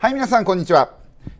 はい、皆さん、こんにちは。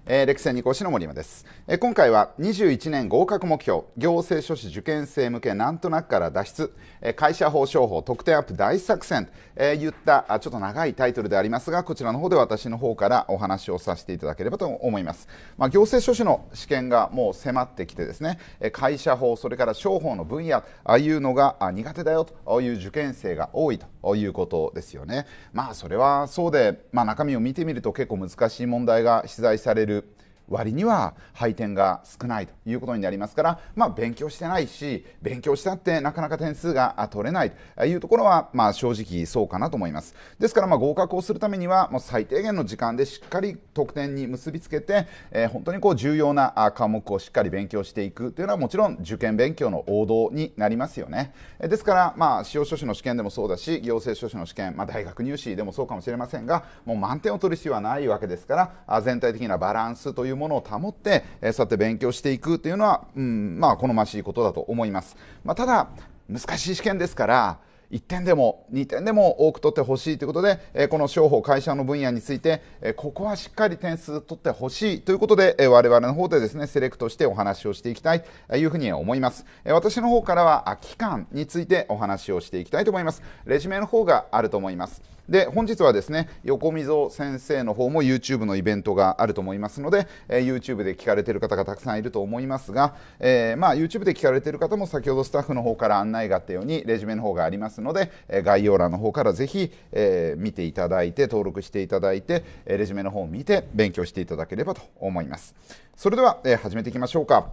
えー、歴戦二講師の森山です、えー、今回は21年合格目標行政書士受験生向けなんとなくから脱出、えー、会社法商法特点アップ大作戦、えー、言ったちょっと長いタイトルでありますがこちらの方で私の方からお話をさせていただければと思います、まあ、行政書士の試験がもう迫ってきてですね、え会社法それから商法の分野ああいうのが苦手だよという受験生が多いということですよね。まあそれはそうで、まあ、中身を見てみると結構難しい問題が取材される。割には配点が少ないということになりますから、まあ、勉強してないし勉強したってなかなか点数が取れないというところは、まあ、正直そうかなと思いますですからまあ合格をするためにはもう最低限の時間でしっかり得点に結びつけて、えー、本当にこう重要な科目をしっかり勉強していくというのはもちろん受験勉強の王道になりますよねですからまあ司法書士の試験でもそうだし行政書士の試験、まあ、大学入試でもそうかもしれませんがもう満点を取る必要はないわけですから全体的なバランスというものを保って、えー、そうやって勉強していくというのは、うんまあ、好ましいことだと思います。まあ、ただ難しい試験ですから1点でも2点でも多く取ってほしいということで、えー、この商法会社の分野について、えー、ここはしっかり点数取ってほしいということで、えー、我々の方でですねセレクトしてお話をしていきたいというふうに思います、え私の方からは期間についてお話をしていきたいと思いますレジュメの方があると思いますで本日はですね横溝先生の方も YouTube のイベントがあると思いますので、えー、YouTube で聞かれている方がたくさんいると思いますが、えー、まあ、YouTube で聞かれている方も先ほどスタッフの方から案内があったようにレジュメの方がありますので、え概要欄の方からぜひ、え見ていただいて登録していただいてレジュメの方を見て勉強していただければと思いますそれでは、え始めていきましょうか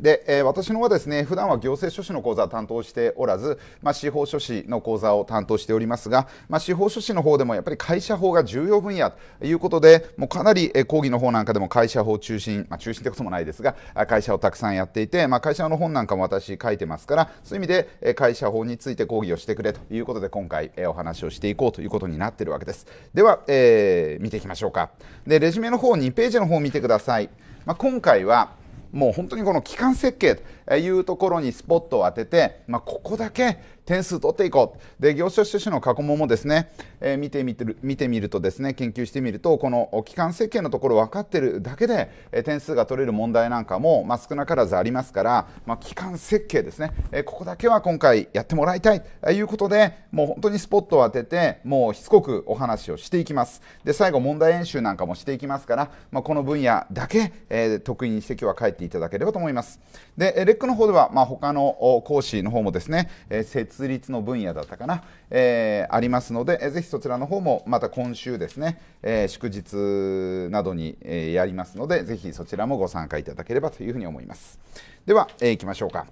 で、えー、私のはですね普段は行政書士の講座を担当しておらず、まあ、司法書士の講座を担当しておりますが、まあ、司法書士の方でもやっぱり会社法が重要分野ということでもうかなり講義の方なんかでも会社法中心、まあ、中心ってこともないですが会社をたくさんやっていて、まあ、会社の本なんかも私書いてますからそういう意味で会社法について講義をしてくれということで今回お話をしていこうということになってるわけですでは、えー、見ていきましょうかでレジュメの方2ページの方を見てください、まあ、今回はもう本当にこの基幹設計というところにスポットを当てて、まあ、ここだけ点数取っていこうで業種種子の過去問もですね、えー、見てみてる見てみるとですね研究してみるとこの基幹設計のところ分かってるだけで、え点数が取れる問題なんかも、まあ、少なからずありますから、まあ、基幹設計ですね、えここだけは今回やってもらいたいということでもう本当にスポットを当ててもうしつこくお話をしていきますで最後問題演習なんかもしていきますから、まあ、この分野だけ、えー、得意にして今日は帰っていただければと思いますでレックの方では、まあ、他の講師の方もですね、えー、説設立の分野だったかな、えー、ありますので、えー、ぜひそちらの方もまた今週ですね、えー、祝日などに、えー、やりますのでぜひそちらもご参加いただければというふうに思いますでは、えー、いきましょうか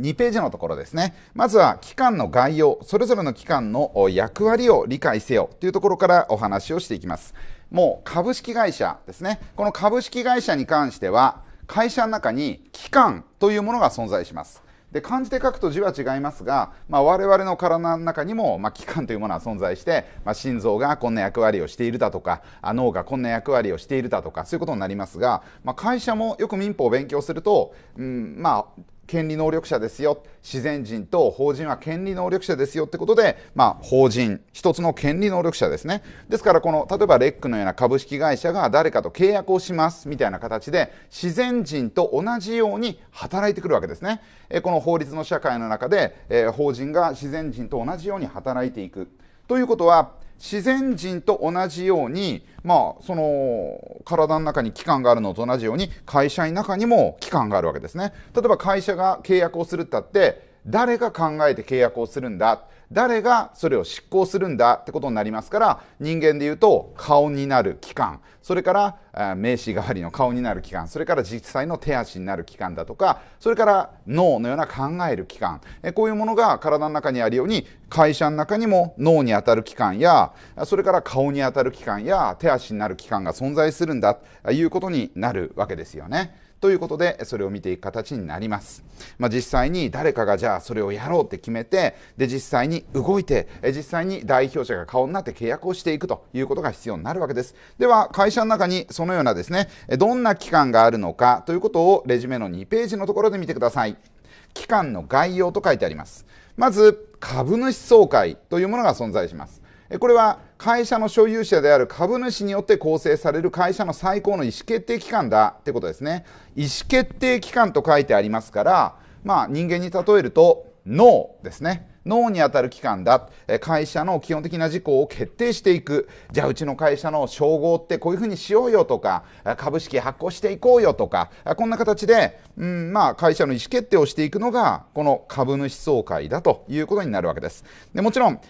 2ページのところですね。まずは機関の概要、それぞれの機関の役割を理解せよというところからお話をしていきます。もう株式会社ですね。この株式会社に関しては、会社の中に機関というものが存在します。で漢字で書くと字は違いますが、まあ、我々の体の中にも、まあ、器官というものは存在して、まあ、心臓がこんな役割をしているだとか脳がこんな役割をしているだとかそういうことになりますが、まあ、会社もよく民法を勉強すると、うんまあ、権利能力者ですよ自然人と法人は権利能力者ですよってことで、まあ、法人一つの権利能力者ですねですからこの例えばレックのような株式会社が誰かと契約をしますみたいな形で自然人と同じように働いてくるわけですねこの法律の社会の中で法人が自然人と同じように働いていくということは自然人と同じように、まあ、その体の中に器官があるのと同じように会社の中にも器官があるわけですね例えば会社が契約をするったって誰が考えて契約をするんだ誰がそれを執行するんだってことになりますから人間で言うと顔になる器官それから名刺代わりの顔になる器官それから実際の手足になる器官だとかそれから脳のような考える器官こういうものが体の中にあるように会社の中にも脳にあたる器官やそれから顔にあたる器官や手足になる器官が存在するんだということになるわけですよね。ということでそれを見ていく形になります、まあ、実際に誰かがじゃあそれをやろうって決めてで実際に動いて実際に代表者が顔になって契約をしていくということが必要になるわけですでは会社の中にそのようなですねどんな期間があるのかということをレジュメの2ページのところで見てください期間の概要と書いてありますまず株主総会というものが存在しますこれは会社の所有者である株主によって構成される会社の最高の意思決定機関だってことですね意思決定機関と書いてありますからまあ人間に例えると脳ですね脳にあたる機関だ会社の基本的な事項を決定していくじゃあうちの会社の称号ってこういうふうにしようよとか株式発行していこうよとかこんな形で、うんまあ、会社の意思決定をしていくのがこの株主総会だということになるわけですでもちろん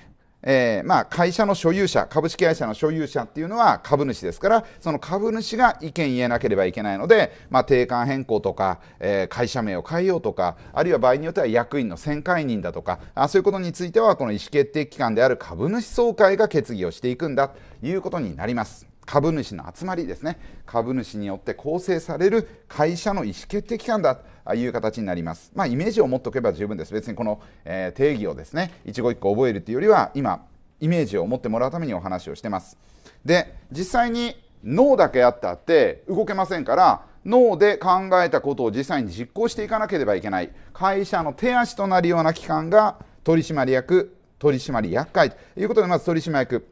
えー、まあ、会社の所有者、株式会社の所有者っていうのは株主ですから、その株主が意見言えなければいけないので、まあ、定款変更とか、えー、会社名を変えようとか、あるいは場合によっては役員の選解任だとか、あそういうことについては、この意思決定機関である株主総会が決議をしていくんだということになります。株主の集まりですね株主によって構成される会社の意思決定機関だという形になります、まあ、イメージを持っておけば十分です別にこの、えー、定義をですね一期一会覚えるというよりは今イメージを持ってもらうためにお話をしてますで実際に脳だけあったって動けませんから脳で考えたことを実際に実行していかなければいけない会社の手足となるような機関が取締役取締役会ということでまず取締役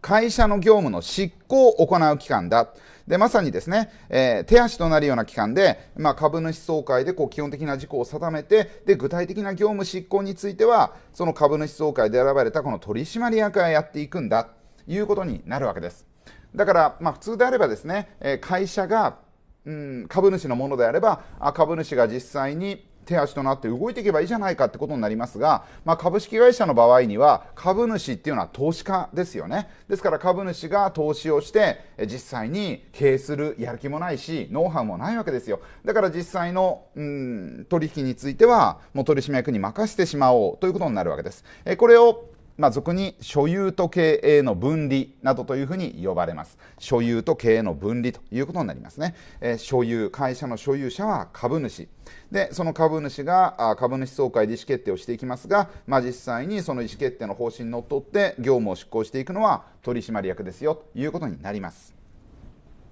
会社の業務の執行を行う機関だ。で、まさにですね、えー、手足となるような機関で、まあ、株主総会でこう基本的な事項を定めて、で、具体的な業務執行については、その株主総会で選ばれたこの取締役がやっていくんだ、ということになるわけです。だから、まあ、普通であればですね、え会社が、うん、株主のものであれば、あ株主が実際に手足となって動いていけばいいじゃないかってことになりますが、まあ、株式会社の場合には株主っていうのは投資家ですよねですから株主が投資をして実際に経営するやる気もないしノウハウもないわけですよだから実際の、うん、取引についてはもう取締役に任せてしまおうということになるわけです。えこれをまあ、俗に所有と経営の分離などというふうに呼ばれます。所有と経営の分離ということになりますね。えー、所有、会社の所有者は株主。で、その株主が株主総会で意思決定をしていきますが、まあ、実際にその意思決定の方針にのっとって業務を執行していくのは取締役ですよということになります。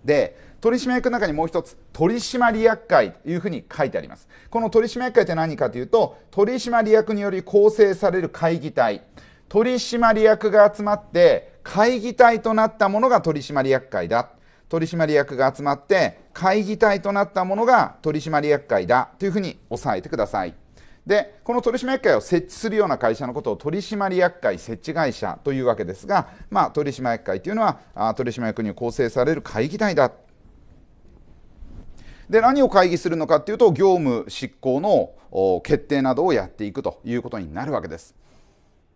で取締役の中にもう一つ取締役会というふうに書いてありますこの取締役会って何かというと取締役により構成される会議体取締役が集まって会議体となったものが取締役会だ取締役が集まって会議体となったものが取締役会だというふうに押さえてくださいでこの取締役会を設置するような会社のことを取締役会設置会社というわけですが、まあ、取締役会というのは取締役に構成される会議体だで何を会議するのかというと業務執行の決定などをやっていくということになるわけです。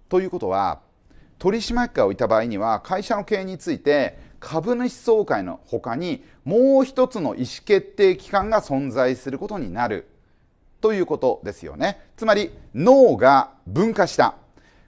ということは取締役会をいた場合には会社の経営について株主総会のほかにもう一つの意思決定機関が存在することになるということですよねつまり脳が分化した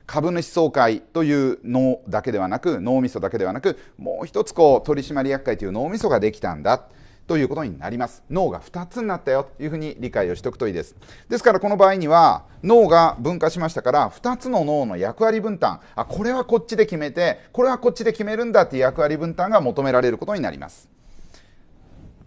株主総会という脳だけではなく脳みそだけではなくもう一つこう取締役会という脳みそができたんだということになります脳が2つになったよというふうに理解をしておくといいですですからこの場合には脳が分化しましたから2つの脳の役割分担あこれはこっちで決めてこれはこっちで決めるんだっていう役割分担が求められることになります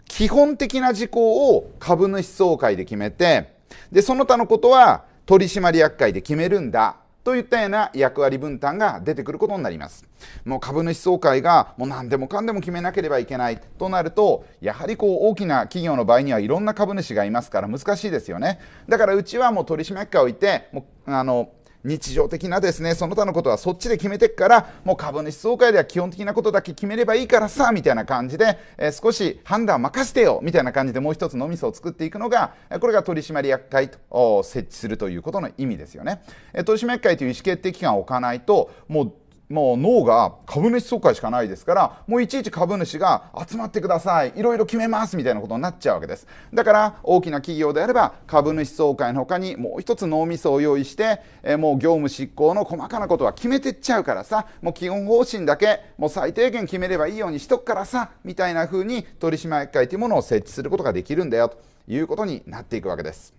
基本的な事項を株主総会で決めてでその他のことは取締役会で決めるんだといったような役割分担が出てくることになります。もう株主総会がもう何でもかんでも決めなければいけないとなると、やはりこう大きな企業の場合にはいろんな株主がいますから難しいですよね。だからうちはもう取締役会を置いて、もうあの日常的なですね、その他のことはそっちで決めてくから、もう株主総会では基本的なことだけ決めればいいからさ、みたいな感じで、えー、少し判断を任せてよ、みたいな感じでもう一つのみそを作っていくのが、これが取締役会と設置するということの意味ですよね。えー、取締役会という意思決定機関を置かないと、もうもう脳が株主総会しかないですから、もういちいち株主が集まってください、いろいろ決めますみたいなことになっちゃうわけです。だから大きな企業であれば株主総会の他にもう一つ脳みそを用意して、えもう業務執行の細かなことは決めてっちゃうからさ、もう基本方針だけもう最低限決めればいいようにしとくからさ、みたいな風に取締役会というものを設置することができるんだよということになっていくわけです。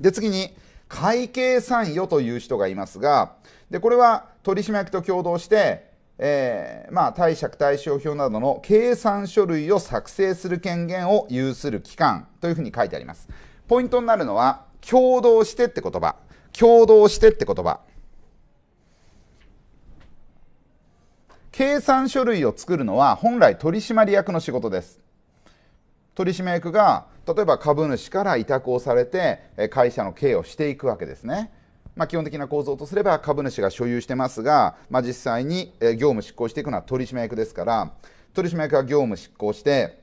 で、次に会計参与という人がいますが、でこれは取締役と共同して、えー、まあ、貸借対照表などの計算書類を作成する権限を有する機関というふうに書いてあります。ポイントになるのは、共同してって言葉。共同してって言葉。計算書類を作るのは本来取締役の仕事です。取締役が例えば株主から委託をされて会社の経営をしていくわけですね。まあ、基本的な構造とすれば株主が所有してますが、まあ、実際に業務執行していくのは取締役ですから取締役は業務執行して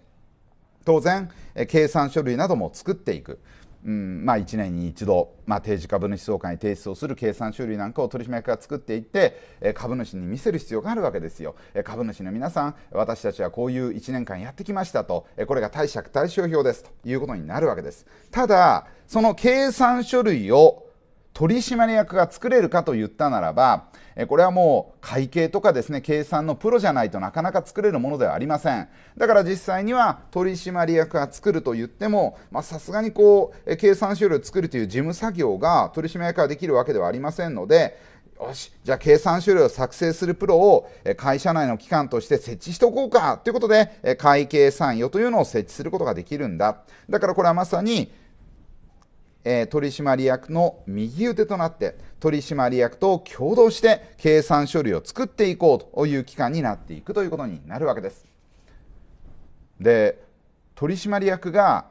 当然計算書類なども作っていく。うんまあ、1年に一度、まあ、定時株主総会に提出をする計算書類なんかを取締役が作っていって株主に見せる必要があるわけですよ株主の皆さん私たちはこういう1年間やってきましたとこれが貸借対照表ですということになるわけですただその計算書類を取締役が作れるかと言ったならば、これはもう会計とかですね、計算のプロじゃないとなかなか作れるものではありません。だから実際には取締役が作ると言っても、さすがにこう、計算書類を作るという事務作業が取締役ができるわけではありませんので、よし、じゃあ計算書類を作成するプロを会社内の機関として設置しておこうかということで、会計参与というのを設置することができるんだ。だからこれはまさにえー、取締役の右腕となって取締役と共同して計算処理を作っていこうという機関になっていくということになるわけです。で取締役が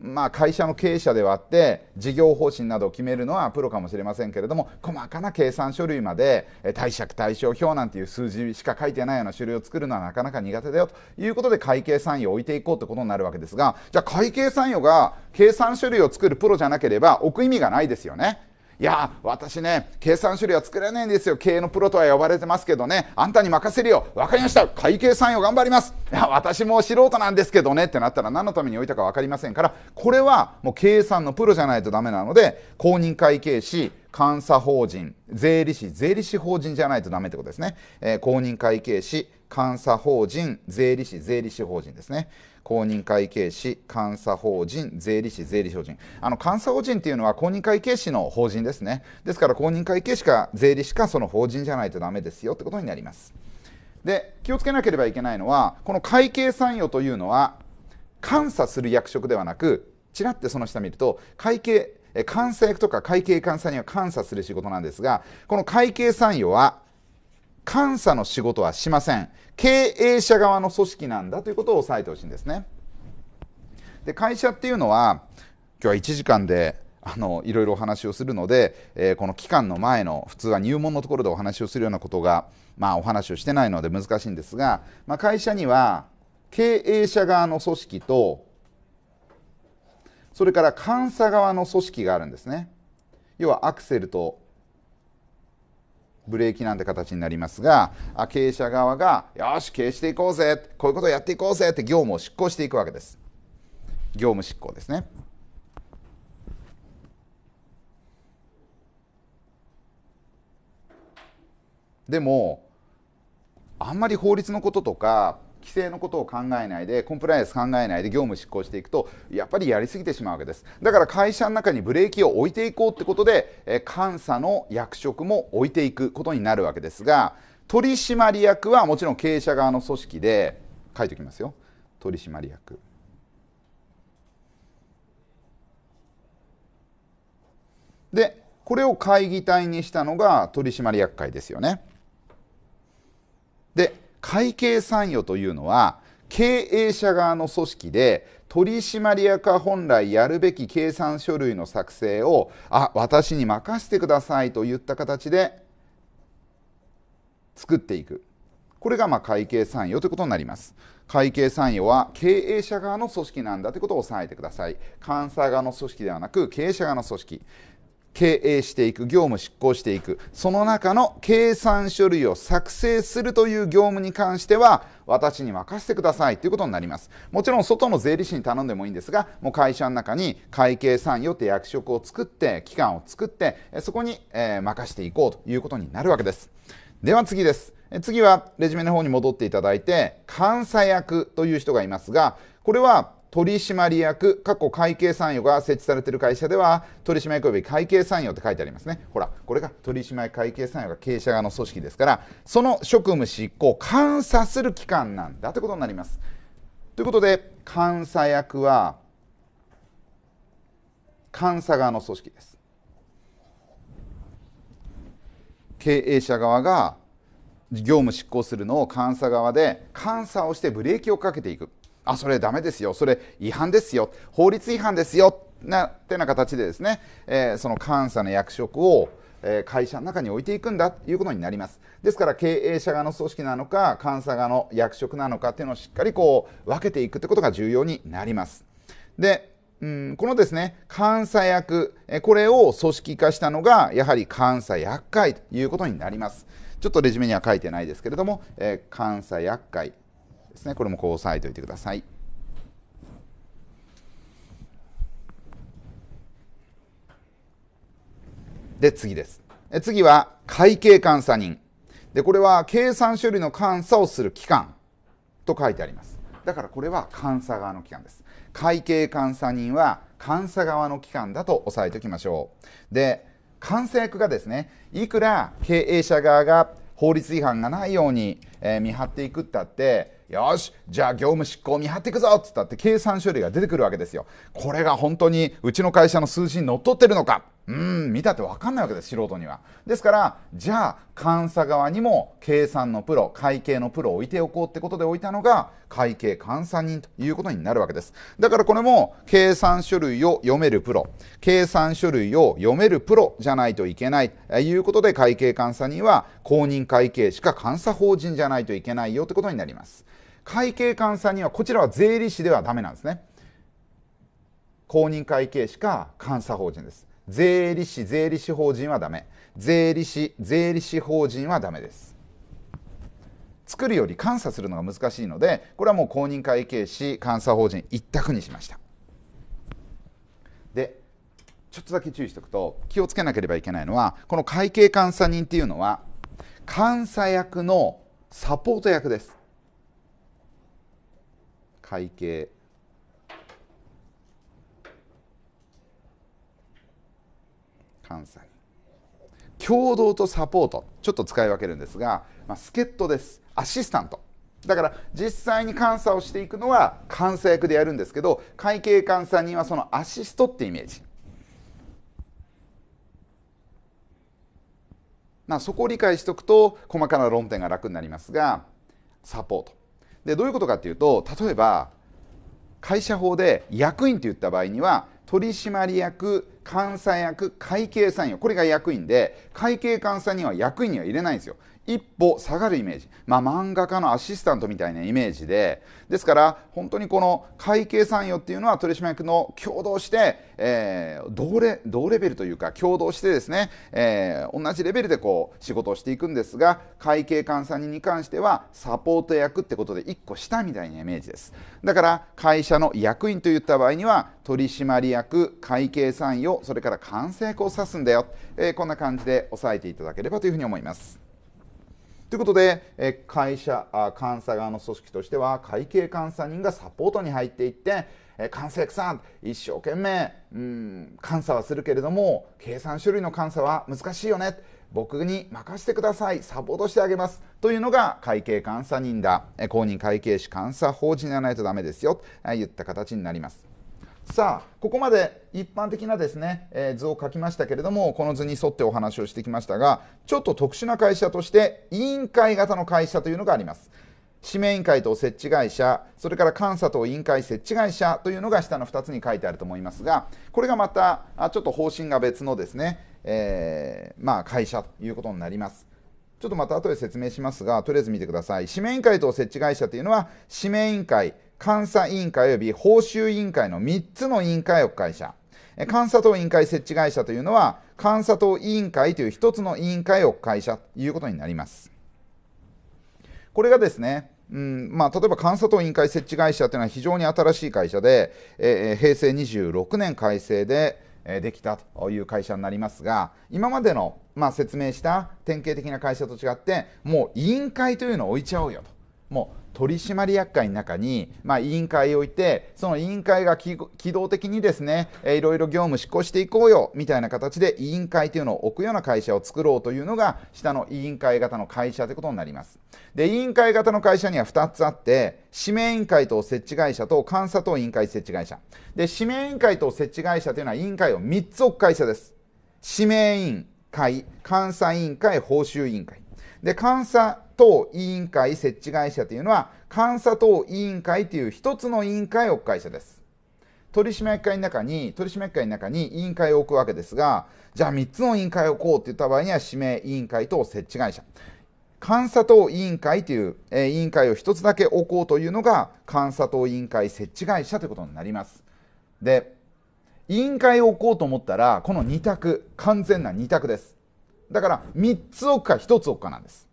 まあ、会社の経営者ではあって事業方針などを決めるのはプロかもしれませんけれども細かな計算書類まで貸借対照表なんていう数字しか書いてないような種類を作るのはなかなか苦手だよということで会計参与を置いていこうってことになるわけですがじゃあ会計参与が計算書類を作るプロじゃなければ置く意味がないですよね。いや私ね計算処理は作れないんですよ経営のプロとは呼ばれてますけどねあんたに任せるよ分かりました会計さんよ頑張りますいや私も素人なんですけどねってなったら何のために置いたか分かりませんからこれはもう経営さんのプロじゃないとダメなので公認会計士監査法人税理士税理士法人じゃないとダメってことですね、えー、公認会計士監査法人税理士税理士法人ですね公認会計士、監査法人、税理士、税理士法人。あの、監査法人っていうのは公認会計士の法人ですね。ですから公認会計士か税理士かその法人じゃないとだめですよってことになります。で、気をつけなければいけないのは、この会計参与というのは、監査する役職ではなく、ちらってその下見ると、会計、監査役とか会計監査には監査する仕事なんですが、この会計参与は、監査の仕事はしません経営者側の組織なんだということを押さえてほしいんですねで会社っていうのは今日は1時間であのいろいろお話をするので、えー、この期間の前の普通は入門のところでお話をするようなことが、まあ、お話をしてないので難しいんですが、まあ、会社には経営者側の組織とそれから監査側の組織があるんですね。要はアクセルとブレーキなんて形になりますが経営者側がよし経営していこうぜこういうことをやっていこうぜって業務を執行していくわけです業務執行ですねでもあんまり法律のこととか規制のことを考えないでコンプライアンス考えないで業務執行していくとやっぱりやりすぎてしまうわけですだから会社の中にブレーキを置いていこうってことで、え監査の役職も置いていくことになるわけですが取締役はもちろん経営者側の組織で書いておきますよ取締役でこれを会議体にしたのが取締役会ですよねで会計参与というのは経営者側の組織で取締役は本来やるべき計算書類の作成をあ私に任せてくださいといった形で作っていくこれがま会計参与ということになります会計参与は経営者側の組織なんだということを押さえてください監査側の組織ではなく経営者側の組織経営していく、業務執行していく、その中の計算書類を作成するという業務に関しては、私に任せてくださいということになります。もちろん外の税理士に頼んでもいいんですが、もう会社の中に会計参与って役職を作って、期間を作って、そこに任していこうということになるわけです。では次です。次はレジュメの方に戻っていただいて、監査役という人がいますが、これは取締役、過去会計参与が設置されている会社では、取締役及び会計参与って書いてありますね。ほら、これが取締役会計参与が経営者側の組織ですから、その職務執行、監査する機関なんだということになります。ということで、監査役は、監査側の組織です。経営者側が業務執行するのを監査側で監査をしてブレーキをかけていくあそれダメですよそれ違反ですよ法律違反ですよなってな形でですね、えー、その監査の役職を会社の中に置いていくんだということになりますですから経営者側の組織なのか監査側の役職なのかっていうのをしっかりこう分けていくってことが重要になりますでうん、このですね監査役これを組織化したのがやはり監査厄介ということになりますちょっとレジュメには書いてないですけれども、えー、監査厄介ですねこれもこう押さえておいてください。で次ですえ次は会計監査人でこれは計算処理の監査をする機関と書いてありますだからこれは監査側の機関です会計監査人は監査側の機関だと押さえておきましょうで監査役がですねいくら経営者側が法律違反がないように、えー、見張っていくったってよしじゃあ業務執行見張っていくぞっつったって計算書類が出てくるわけですよこれが本当にうちの会社の数字にのっとってるのかうん見たって分かんないわけです素人にはですからじゃあ監査側にも計算のプロ会計のプロを置いておこうってことで置いたのが会計監査人ということになるわけですだからこれも計算書類を読めるプロ計算書類を読めるプロじゃないといけないということで会計監査人は公認会計士か監査法人じゃないといけないよってことになります会計監査にはこちらは税理士ではダメなんですね公認会計士か監査法人です税理士税理士法人はダメ税理士税理士法人はダメです作るより監査するのが難しいのでこれはもう公認会計士監査法人一択にしましたでちょっとだけ注意しておくと気をつけなければいけないのはこの会計監査人っていうのは監査役のサポート役です会計関西共同とサポートちょっと使い分けるんですが、まあ、助っ人ですアシスタントだから実際に監査をしていくのは監査役でやるんですけど会計監査人はそのアシストってイメージまあそこを理解しておくと細かな論点が楽になりますがサポートでどういうことかっていうと例えば会社法で役員と言った場合には取締役監査役会計参与これが役員で会計監査には役員には入れないんですよ一歩下がるイメージ、まあ、漫画家のアシスタントみたいなイメージでですから本当にこの会計参与っていうのは取締役の共同して、えー、同レ同レベルというか共同してですね、えー、同じレベルでこう仕事をしていくんですが会計監査人に関してはサポート役ってことで1個下みたいなイメージですだから会社の役員といった場合には取締役会計参与それから管制役を指すんだよ、えー、こんな感じで押さえていただければというふうに思います。ということで、え会社あ、監査側の組織としては、会計監査人がサポートに入っていって、え監査役さん、一生懸命、うん、監査はするけれども、計算種類の監査は難しいよね。僕に任せてくださいサポートしてあげますというのが会計監査人だ公認会計士監査法人でらないとダメですよと言った形になりますさあここまで一般的なですね、えー、図を書きましたけれどもこの図に沿ってお話をしてきましたがちょっと特殊な会社として委員会型の会社というのがあります。指名委員会と設置会社それから監査等委員会設置会社というのが下の2つに書いてあると思いますがこれがまたちょっと方針が別のですね、えー、まあ、会社ということになります。ちょっとまた後で説明しますが、とりあえず見てください。指名委員会と設置会社というのは、指名委員会、監査委員会及び報酬委員会の3つの委員会を会社。監査等委員会設置会社というのは、監査等委員会という1つの委員会を会社ということになります。これがですね、うんまあ、例えば監査等委員会設置会社というのは非常に新しい会社で、えー、平成26年改正で、えできたという会社になりますが今までの、まあ、説明した典型的な会社と違ってもう委員会というのを置いちゃおうよともう取締役会の中に、まあ、委員会を置いて、その委員会が機動的にですね、えー、いろいろ業務執行していこうよ、みたいな形で委員会というのを置くような会社を作ろうというのが、下の委員会型の会社ということになります。で、委員会型の会社には2つあって、指名委員会等設置会社と監査等委員会設置会社。で、指名委員会等設置会社というのは委員会を3つ置く会社です。指名委員会、監査委員会、報酬委員会。で、監査等委員会設置会社というのは監査等委員会という一つの委員会を置く会社です取締役会の中に取締役会の中に委員会を置くわけですがじゃあ3つの委員会を置こうって言った場合には指名委員会等設置会社監査等委員会という、え委員会を1つだけ置こうというのが監査等委員会設置会社ということになりますで委員会を置こうと思ったらこの2択完全な2択ですだから3つ置くか1つ置くかなんです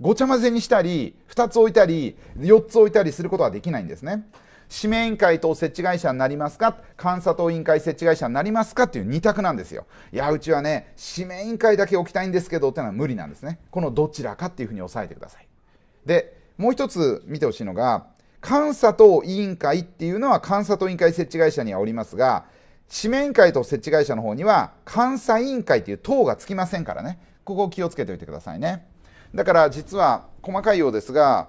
ごちゃ混ぜにしたり、2つ置いたり、4つ置いたりすることはできないんですね。指名委員会等設置会社になりますか監査等委員会設置会社になりますかっていう2択なんですよ。いや、うちはね、指名委員会だけ置きたいんですけどっていうのは無理なんですね。このどちらかっていうふうに押さえてください。で、もう一つ見てほしいのが、監査等委員会っていうのは監査等委員会設置会社にはおりますが、指名委員会と設置会社の方には監査委員会っていう等がつきませんからね。ここを気をつけておいてくださいね。だから実は細かいようですが、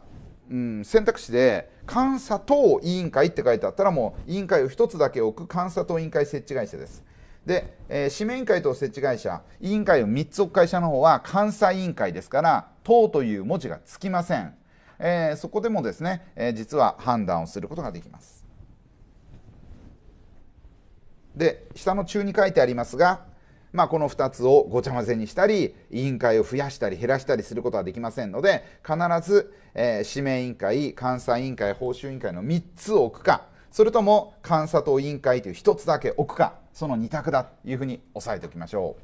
うん、選択肢で監査等委員会って書いてあったらもう委員会を1つだけ置く監査等委員会設置会社です。で、えー、指名委員会等設置会社委員会を3つ置く会社の方は監査委員会ですから等という文字がつきません、えー、そこでもですね、えー、実は判断をすることができますで下の中に書いてありますがまあ、この2つをごちゃ混ぜにしたり委員会を増やしたり減らしたりすることはできませんので必ず、えー、指名委員会監査委員会報酬委員会の3つを置くかそれとも監査等委員会という1つだけ置くかその2択だというふうに押さえておきましょ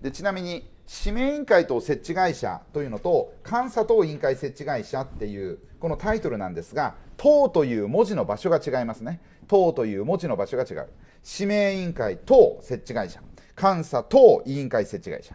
うでちなみに指名委員会と設置会社というのと監査等委員会設置会社っていうこのタイトルなんですが「等」という文字の場所が違いますね「等」という文字の場所が違う指名委員会等設置会社監査等委員会設置会社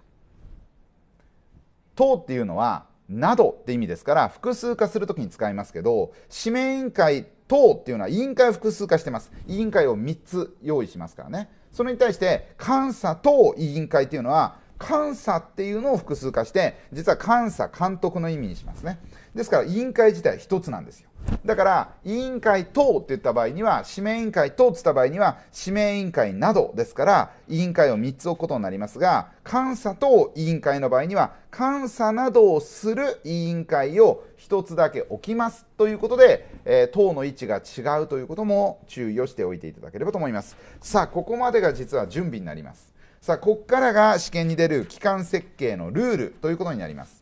等っていうのはなどって意味ですから複数化するときに使いますけど指名委員会等っていうのは委員会を複数化してます委員会を3つ用意しますからねそれに対して監査等委員会っていうのは監査っていうのを複数化して実は監査監督の意味にしますねですから委員会自体一つなんですよだから委員会等って言った場合には指名委員会等って言った場合には指名委員会などですから委員会を3つ置くことになりますが監査等委員会の場合には監査などをする委員会を1つだけ置きますということで、えー、党の位置が違うということも注意をしておいていただければと思いますさあここまでが実は準備になりますさあここからが試験に出る期間設計のルールということになります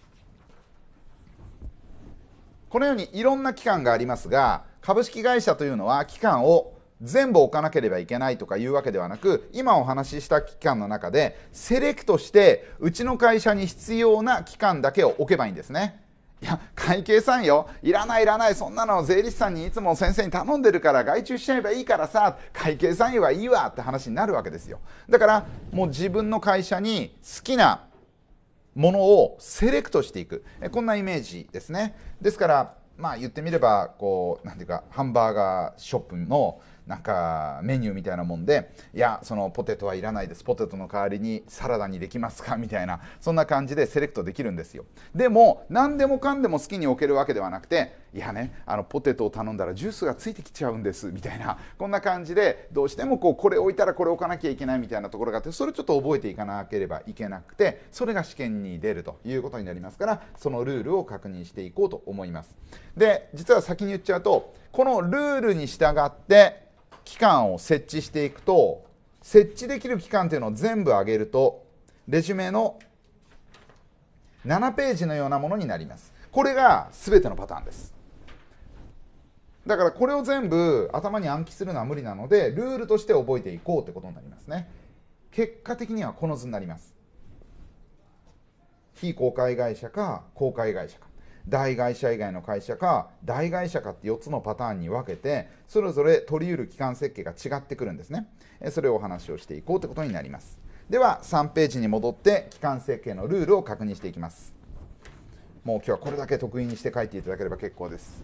このようにいろんな期間がありますが株式会社というのは期間を全部置かなければいけないとかいうわけではなく今お話しした期間の中でセレクトしてうちの会社に必要な期間だけを置けばいいんですね。いや会計さんよいらないいらないそんなの税理士さんにいつも先生に頼んでるから外注しちゃえばいいからさ会計さんよはいいわって話になるわけですよだからもう自分の会社に好きなものをセレクトしていくえこんなイメージですねですからまあ言ってみればこうなんていうかハンバーガーショップのなんかメニューみたいなもんでいやそのポテトはいらないですポテトの代わりにサラダにできますかみたいなそんな感じでセレクトできるんですよでも何でもかんでも好きに置けるわけではなくていやねあのポテトを頼んだらジュースがついてきちゃうんですみたいなこんな感じでどうしてもこうこれ置いたらこれ置かなきゃいけないみたいなところがあってそれちょっと覚えていかなければいけなくてそれが試験に出るということになりますからそのルールを確認していこうと思いますで実は先に言っちゃうとこのルールに従って期間を設置していくと設置できる期間っていうのを全部上げるとレジュメの7ページのようなものになりますこれが全てのパターンですだからこれを全部頭に暗記するのは無理なのでルールとして覚えていこうってことになりますね結果的にはこの図になります非公開会社か公開会社か大会社以外の会社か大会社かって4つのパターンに分けてそれぞれ取り得る期間設計が違ってくるんですねそれをお話をしていこうってことになりますでは3ページに戻って期間設計のルールを確認していきますもう今日はこれだけ得意にして書いていただければ結構です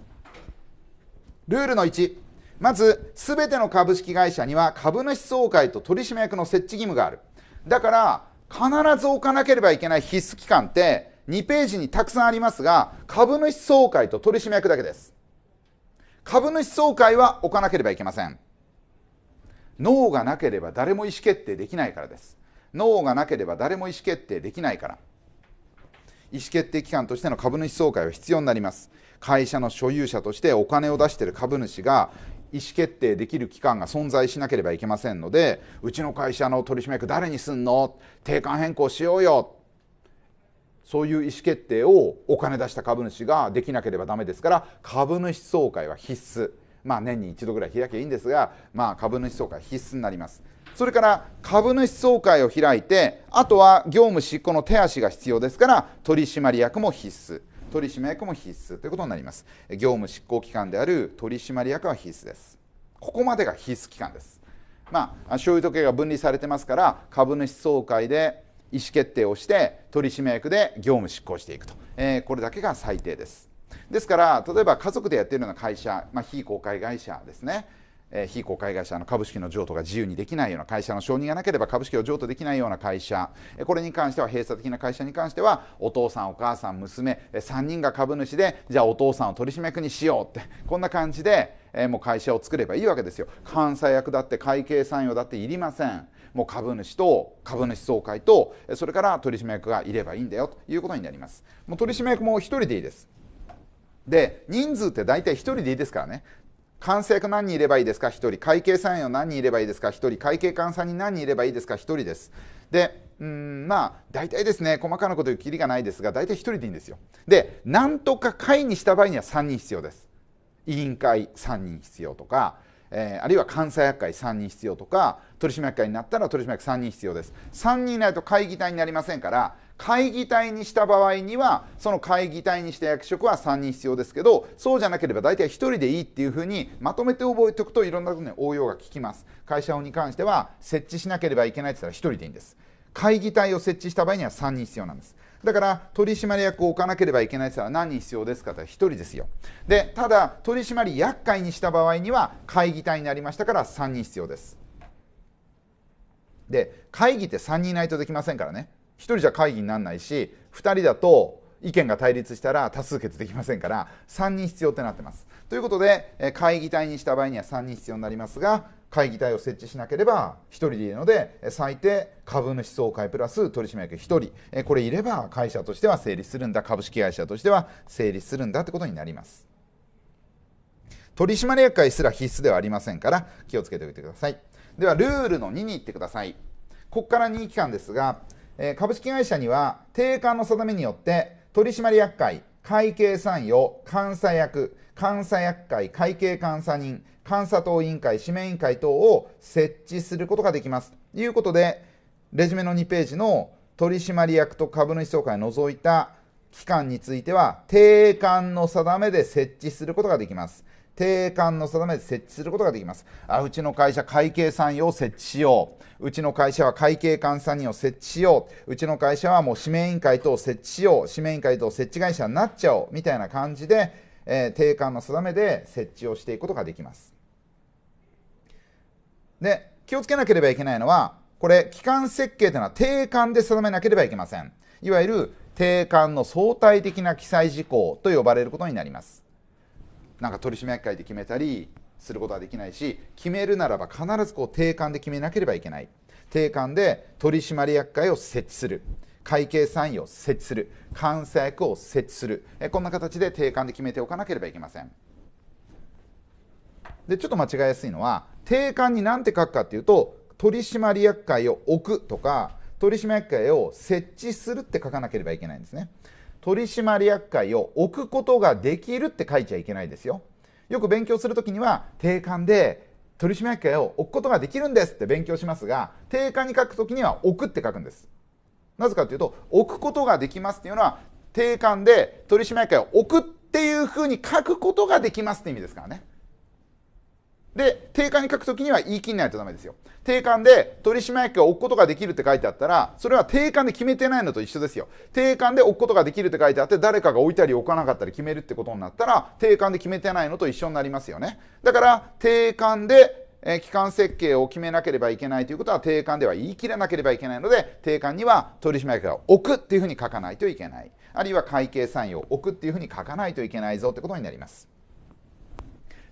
ルールの1まず全ての株式会社には株主総会と取締役の設置義務があるだから必ず置かなければいけない必須期間って2ページにたくさんありますが株主総会と取締役だけです株主総会は置かなければいけません脳がなければ誰も意思決定できないからです脳がなければ誰も意思決定できないから意思決定機関としての株主総会は必要になります会社の所有者としてお金を出している株主が意思決定できる機関が存在しなければいけませんのでうちの会社の取締役誰にすんの定款変更しようよそういう意思決定をお金出した株主ができなければダメですから株主総会は必須まあ年に一度ぐらい開きゃいいんですが、まあ、株主総会必須になりますそれから株主総会を開いてあとは業務執行の手足が必要ですから取締役も必須取締役も必須ということになります業務執行機関である取締役は必須ですここまでが必須機関ですまあ所有時計が分離されてますから株主総会で意思決定をして取締役で業務執行していくと、えー、これだけが最低ですですから例えば家族でやっているような会社、まあ、非公開会社ですねえ非公開会社の株式の譲渡が自由にできないような会社の承認がなければ株式を譲渡できないような会社、えこれに関しては閉鎖的な会社に関してはお父さんお母さん娘3人が株主でじゃあお父さんを取締役にしようってこんな感じで、えもう会社を作ればいいわけですよ監査役だって会計参与だっていりませんもう株主と株主総会とそれから取締役がいればいいんだよということになりますもう取締役も1人でいいですで人数って大体1人でいいですからね管制官何人いればいいですか1人会計参与何人いればいいですか1人会計監査に何人いればいいですか1人ですでうんまあ大体ですね細かなこと言うきりがないですが大体1人でいいんですよでなんとか会にした場合には3人必要です委員会3人必要とかえー、あるいは監査役会3人必要とか取締役会になったら取締役3人必要です3人いないと会議体になりませんから会議体にした場合にはその会議体にした役職は3人必要ですけどそうじゃなければ大体1人でいいっていうふうにまとめて覚えておくといろんなことに応用が効きます会社法に関しては設置しなければいけないって言ったら1人でいいんです会議体を設置した場合には3人必要なんですだから取締役を置かなければいけないっって言たら何人必要ですかって1人ですよでただ取締役会にした場合には会議体になりましたから3人必要ですで会議って3人いないとできませんからね人じゃ会議にならないし2人だと意見が対立したら多数決できませんから3人必要ってなってます。ということで会議体にした場合には3人必要になりますが会議体を設置しなければ1人でいいので最低株主総会プラス取締役1人これいれば会社としては成立するんだ株式会社としては成立するんだってことになります。取締役会すら必須ではありませんから気をつけておいてください。ではルールの2に行ってください。ここから2期間ですが、え株式会社には定款の定めによって取締役会、会計参与、監査役、監査役会、会計監査人、監査等委員会、指名委員会等を設置することができます。ということで、レジュメの2ページの取締役と株主総会を除いた期間については、定款の定めで設置することができます。定款の定め設置することができます。あうちの会社会計参与を設置しよう。うちの会社は会計監査人を設置しよう。うちの会社はもう指名委員会等を設置しよう。指名委員会等設置会社になっちゃおう。みたいな感じで、えー、定款の定めで設置をしていくことができます。で、気をつけなければいけないのは、これ、機関設計というのは定款で定めなければいけません。いわゆる定款の相対的な記載事項と呼ばれることになります。なんか取締役会で決めたりすることはできないし決めるならば必ずこう定款で決めなければいけない定款で取締役会を設置する会計参与を設置する監査役を設置するえこんな形で定款で決めておかなければいけませんでちょっと間違いやすいのは定款に何て書くかっていうと取締役会を置くとか取締役会を設置するって書かなければいけないんですね取締役会を置くことができるって書いちゃいけないですよ。よく勉強する時には定款で取締役会を置くことができるんですって勉強しますが定款に書くきには置くって書くんです。なぜかというと置くことができますっていうのは定款で取締役会を置くっていうふうに書くことができますって意味ですからね。で、定款に書くときには言い切んないとダメですよ。定款で取締役が置くことができるって書いてあったら、それは定款で決めてないのと一緒ですよ。定款で置くことができるって書いてあって、誰かが置いたり置かなかったり決めるってことになったら、定款で決めてないのと一緒になりますよね。だから、定款で、えー、期設計を決めなければいけないということは、定款では言い切らなければいけないので、定款には取締役が置くっていうふうに書かないといけない。あるいは会計サインを置くっていうふうに書かないといけないぞってことになります。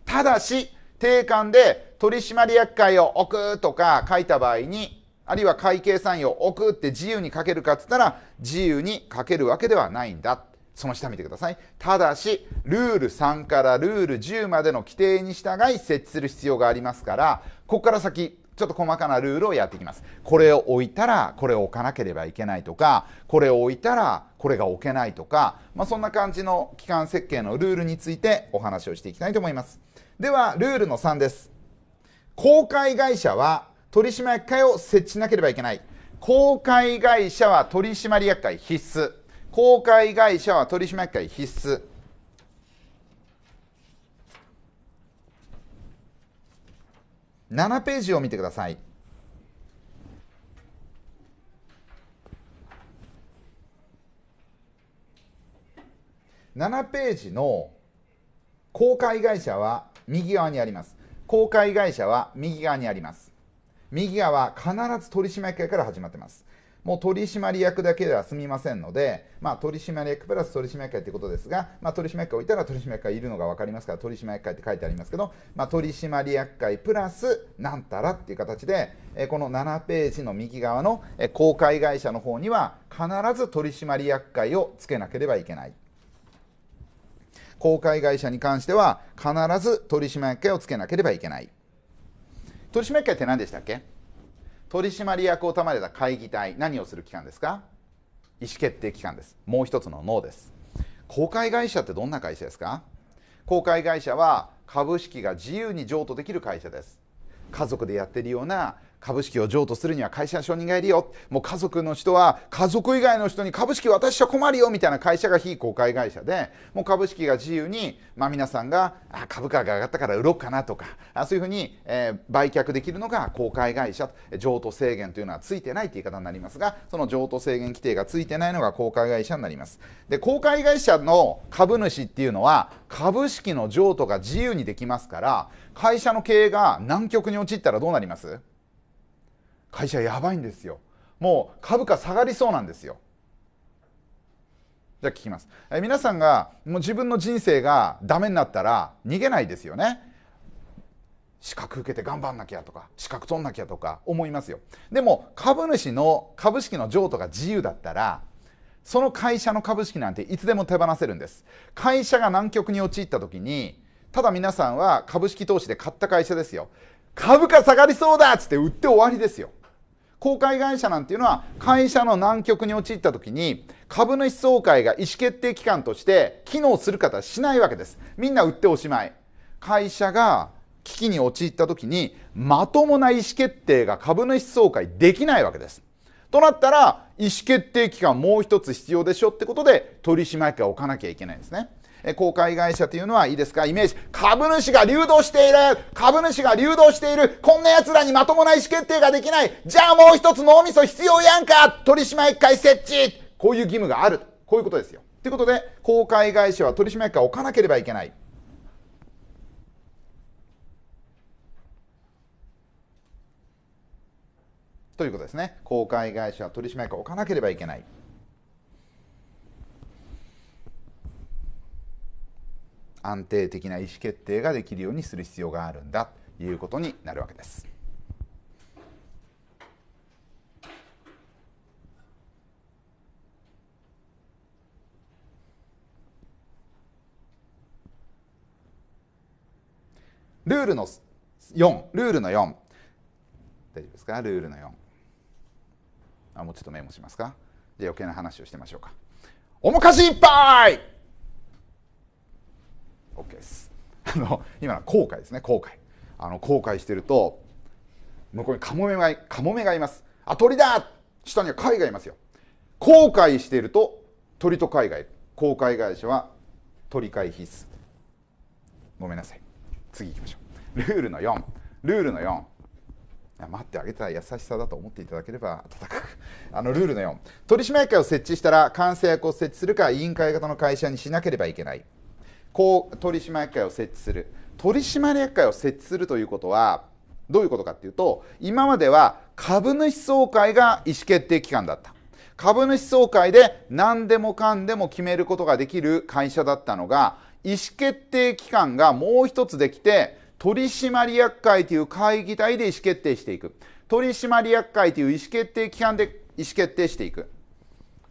ただし、定款で取締役会を置くとか書いた場合に、あるいは会計参与を置くって自由に書けるかっつったら、自由に書けるわけではないんだ。その下見てください。ただし、ルール3からルール10までの規定に従い設置する必要がありますから、ここから先、ちょっと細かなルールをやっていきます。これを置いたら、これを置かなければいけないとか、これを置いたら、これが置けないとか、まあ、そんな感じの期間設計のルールについてお話をしていきたいと思います。ではルールの3です公開会社は取締役会を設置しなければいけない公開会社は取締役会必須公開会社は取締役会必須7ページを見てください7ページの公開会社は右側にあります公開会社は右側にあります右側必ず取締役から始まってますもう取締役だけでは済みませんので、まあ、取締役プラス取締役会ということですが、まあ、取締役会置いたら取締役会いるのが分かりますから取締役会って書いてありますけど、まあ、取締役会プラスなんたらっていう形で、えこの7ページの右側の、え公開会社の方には必ず取締役会をつけなければいけない。公開会社に関しては必ず取締役会をつけなければいけない取締役会って何でしたっけ取締役を束ねた会議体何をする機関ですか意思決定機関ですもう一つの脳です公開会社ってどんな会社ですか公開会社は株式が自由に譲渡できる会社です家族でやってるような株式を譲渡するには会社承認がいるよもう家族の人は家族以外の人に株式渡しちゃ困るよみたいな会社が非公開会社でもう株式が自由に、まあ、皆さんがあ株価が上がったから売ろうかなとかあそういうふうに、えー、売却できるのが公開会社譲渡制限というのはついてないという言い方になりますがその譲渡制限規定がついてないのが公開会社になりますで公開会社の株主っていうのは株式の譲渡が自由にできますから会社の経営が難局に陥ったらどうなります会社やばいんですよもう株価下がりそうなんですよじゃあ聞きますえ皆さんがもう自分の人生がダメになったら逃げないですよね資格受けて頑張んなきゃとか資格取んなきゃとか思いますよでも株主の株式の譲渡が自由だったらその会社の株式なんていつでも手放せるんです会社が難局に陥った時にただ皆さんは株式投資で買った会社ですよ株価下がりそうだっつって売って終わりですよ公開会社なんていうのは会社の難局に陥った時に株主総会が意思決定機関として機能する方はしないわけですみんな売っておしまい会社が危機に陥った時にまともな意思決定が株主総会できないわけですとなったら意思決定機関もう一つ必要でしょってことで取締役が置かなきゃいけないんですね公開会社というのはいいですかイメージ。株主が流動している株主が流動しているこんな奴らにまともな意思決定ができないじゃあもう一つ脳みそ必要やんか取締役会設置こういう義務がある。こういうことですよ。ということで、公開会社は取締役会を置かなければいけない。ということですね。公開会社は取締役を置かなければいけない。安定的な意思決定ができるようにする必要があるんだということになるわけです。ルールの4、ルールの4。大丈夫ですかルールの4。あ、もうちょっとメモしますかじゃあ余計な話をしてましょうか。おもかしいっぱい OK です。あの今後悔ですね後悔あの後悔してると向こうにカモメがカモメがいますあ鳥だ下には貝がいますよ後悔していると鳥と貝がいる航海会社は鳥貝必須ごめんなさい次行きましょうルールの4ルールの4待ってあげたら優しさだと思っていただければ温かくあのルールの4取締役会を設置したら監査役を設置するか委員会型の会社にしなければいけないこう取締役会を設置する取締役会を設置するということはどういうことかっていうと今までは株主総会が意思決定機関だった株主総会で何でもかんでも決めることができる会社だったのが意思決定機関がもう一つできて取締役会という会議体で意思決定していく取締役会という意思決定機関で意思決定していく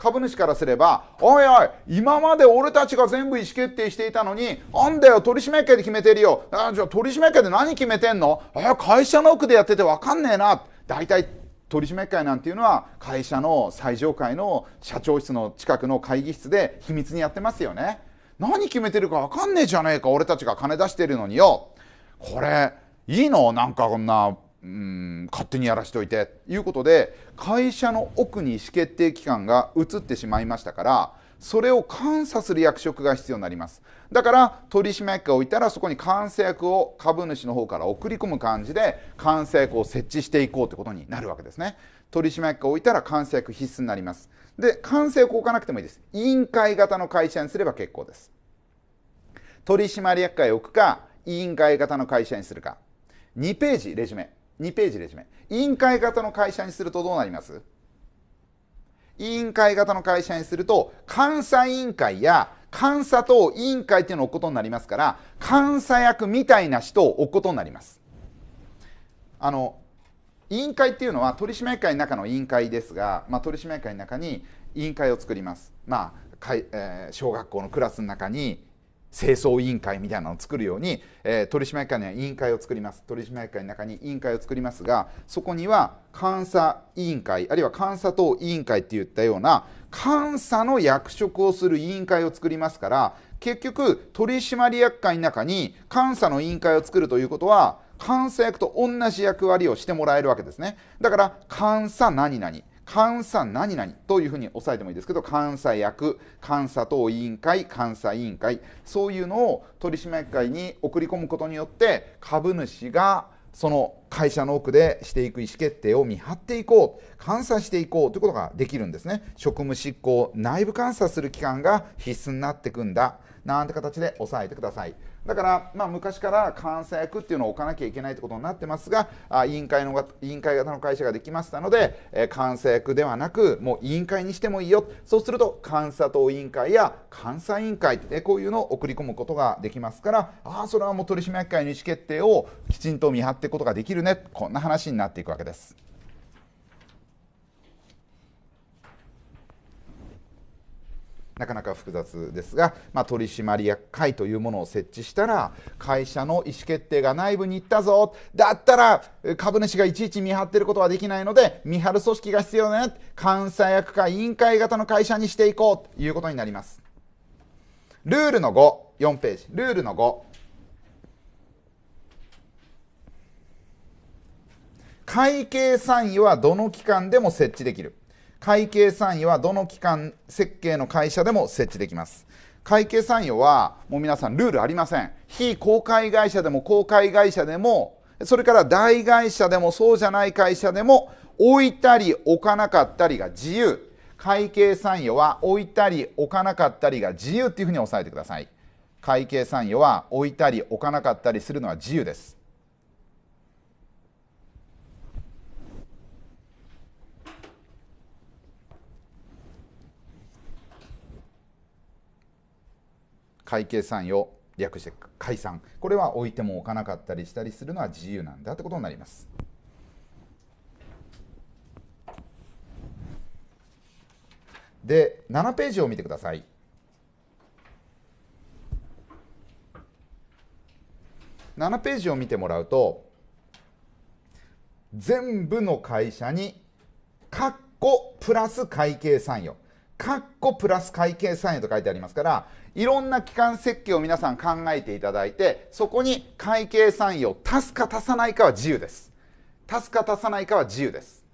株主からすれば、おいおい、今まで俺たちが全部意思決定していたのに、なんだよ、取締役会で決めてるよ。あじゃあ取締役会で何決めてんのあ会社の奥でやっててわかんねえな。大体取締役会なんていうのは会社の最上階の社長室の近くの会議室で秘密にやってますよね。何決めてるか分かんねえじゃねえか俺たちが金出してるのによ。これいいのなんかこんなうん勝手にやらしておいてということで会社の奥に意思決定機関が移ってしまいましたからそれを監査する役職が必要になりますだから取締役が置いたらそこに監査役を株主の方から送り込む感じで監査役を設置していこうということになるわけですね取締役が置いたら監査役必須になりますで監査役を置かなくてもいいです委員会型の会社にすれば結構です取締役会を置くか委員会型の会社にするか2ページレジュメ2ページレジュメ委員会型の会社にするとどうなります委員会型の会社にすると監査委員会や監査等委員会っていうのを置くことになりますから監査役みたいな人を置くことになりますあの委員会っていうのは取締役会の中の委員会ですが、まあ、取締役会の中に委員会を作ります、まあえー、小学校のクラスの中に清掃委員会みたいなのを作るように、えー、取締役会には委員会を作ります取締役会の中に委員会を作りますがそこには監査委員会あるいは監査等委員会っていったような監査の役職をする委員会を作りますから結局取締役会の中に監査の委員会を作るということは監査役と同じ役割をしてもらえるわけですねだから監査何々監査何々というふうに押さえてもいいですけど、監査役、監査等委員会、監査委員会、そういうのを取締役会に送り込むことによって、株主がその会社の奥でしていく意思決定を見張っていこう、監査していこうということができるんですね。職務執行、内部監査する機関が必須になっていくんだ、なんて形で押さえてください。だから、まあ、昔から監査役っていうのを置かなきゃいけないということになってますがあ委員会の委員会型の会社ができましたので、えー、監査役ではなくもう委員会にしてもいいよそうすると監査党委員会や監査委員会、って、こういうのを送り込むことができますからああそれはもう取締役会の意思決定をきちんと見張っていくことができるねこんな話になっていくわけです。なかなか複雑ですが、まあ、取締役会というものを設置したら会社の意思決定が内部に行ったぞだったら株主がいちいち見張ってることはできないので見張る組織が必要だね監査役会委員会型の会社にしていこうということになりますルールの54ページルールの5会計参与はどの期間でも設置できる会計参与はどの機関設計の会社でも設置できます会計参与はもう皆さんルールありません非公開会社でも公開会社でもそれから大会社でもそうじゃない会社でも置いたり置かなかったりが自由会計参与は置いたり置かなかったりが自由っていうふうに押さえてください会計参与は置いたり置かなかったりするのは自由です会計参与略して解散これは置いても置かなかったりしたりするのは自由なんだってことになります。で7ページを見てください。7ページを見てもらうと全部の会社に「括弧プラス会計参与」かっこプラス会計3円と書いてありますから、いろんな期間設計を皆さん考えていただいて、そこに会計参与を足すか足さないかは自由です。足すか足さないかは自由です。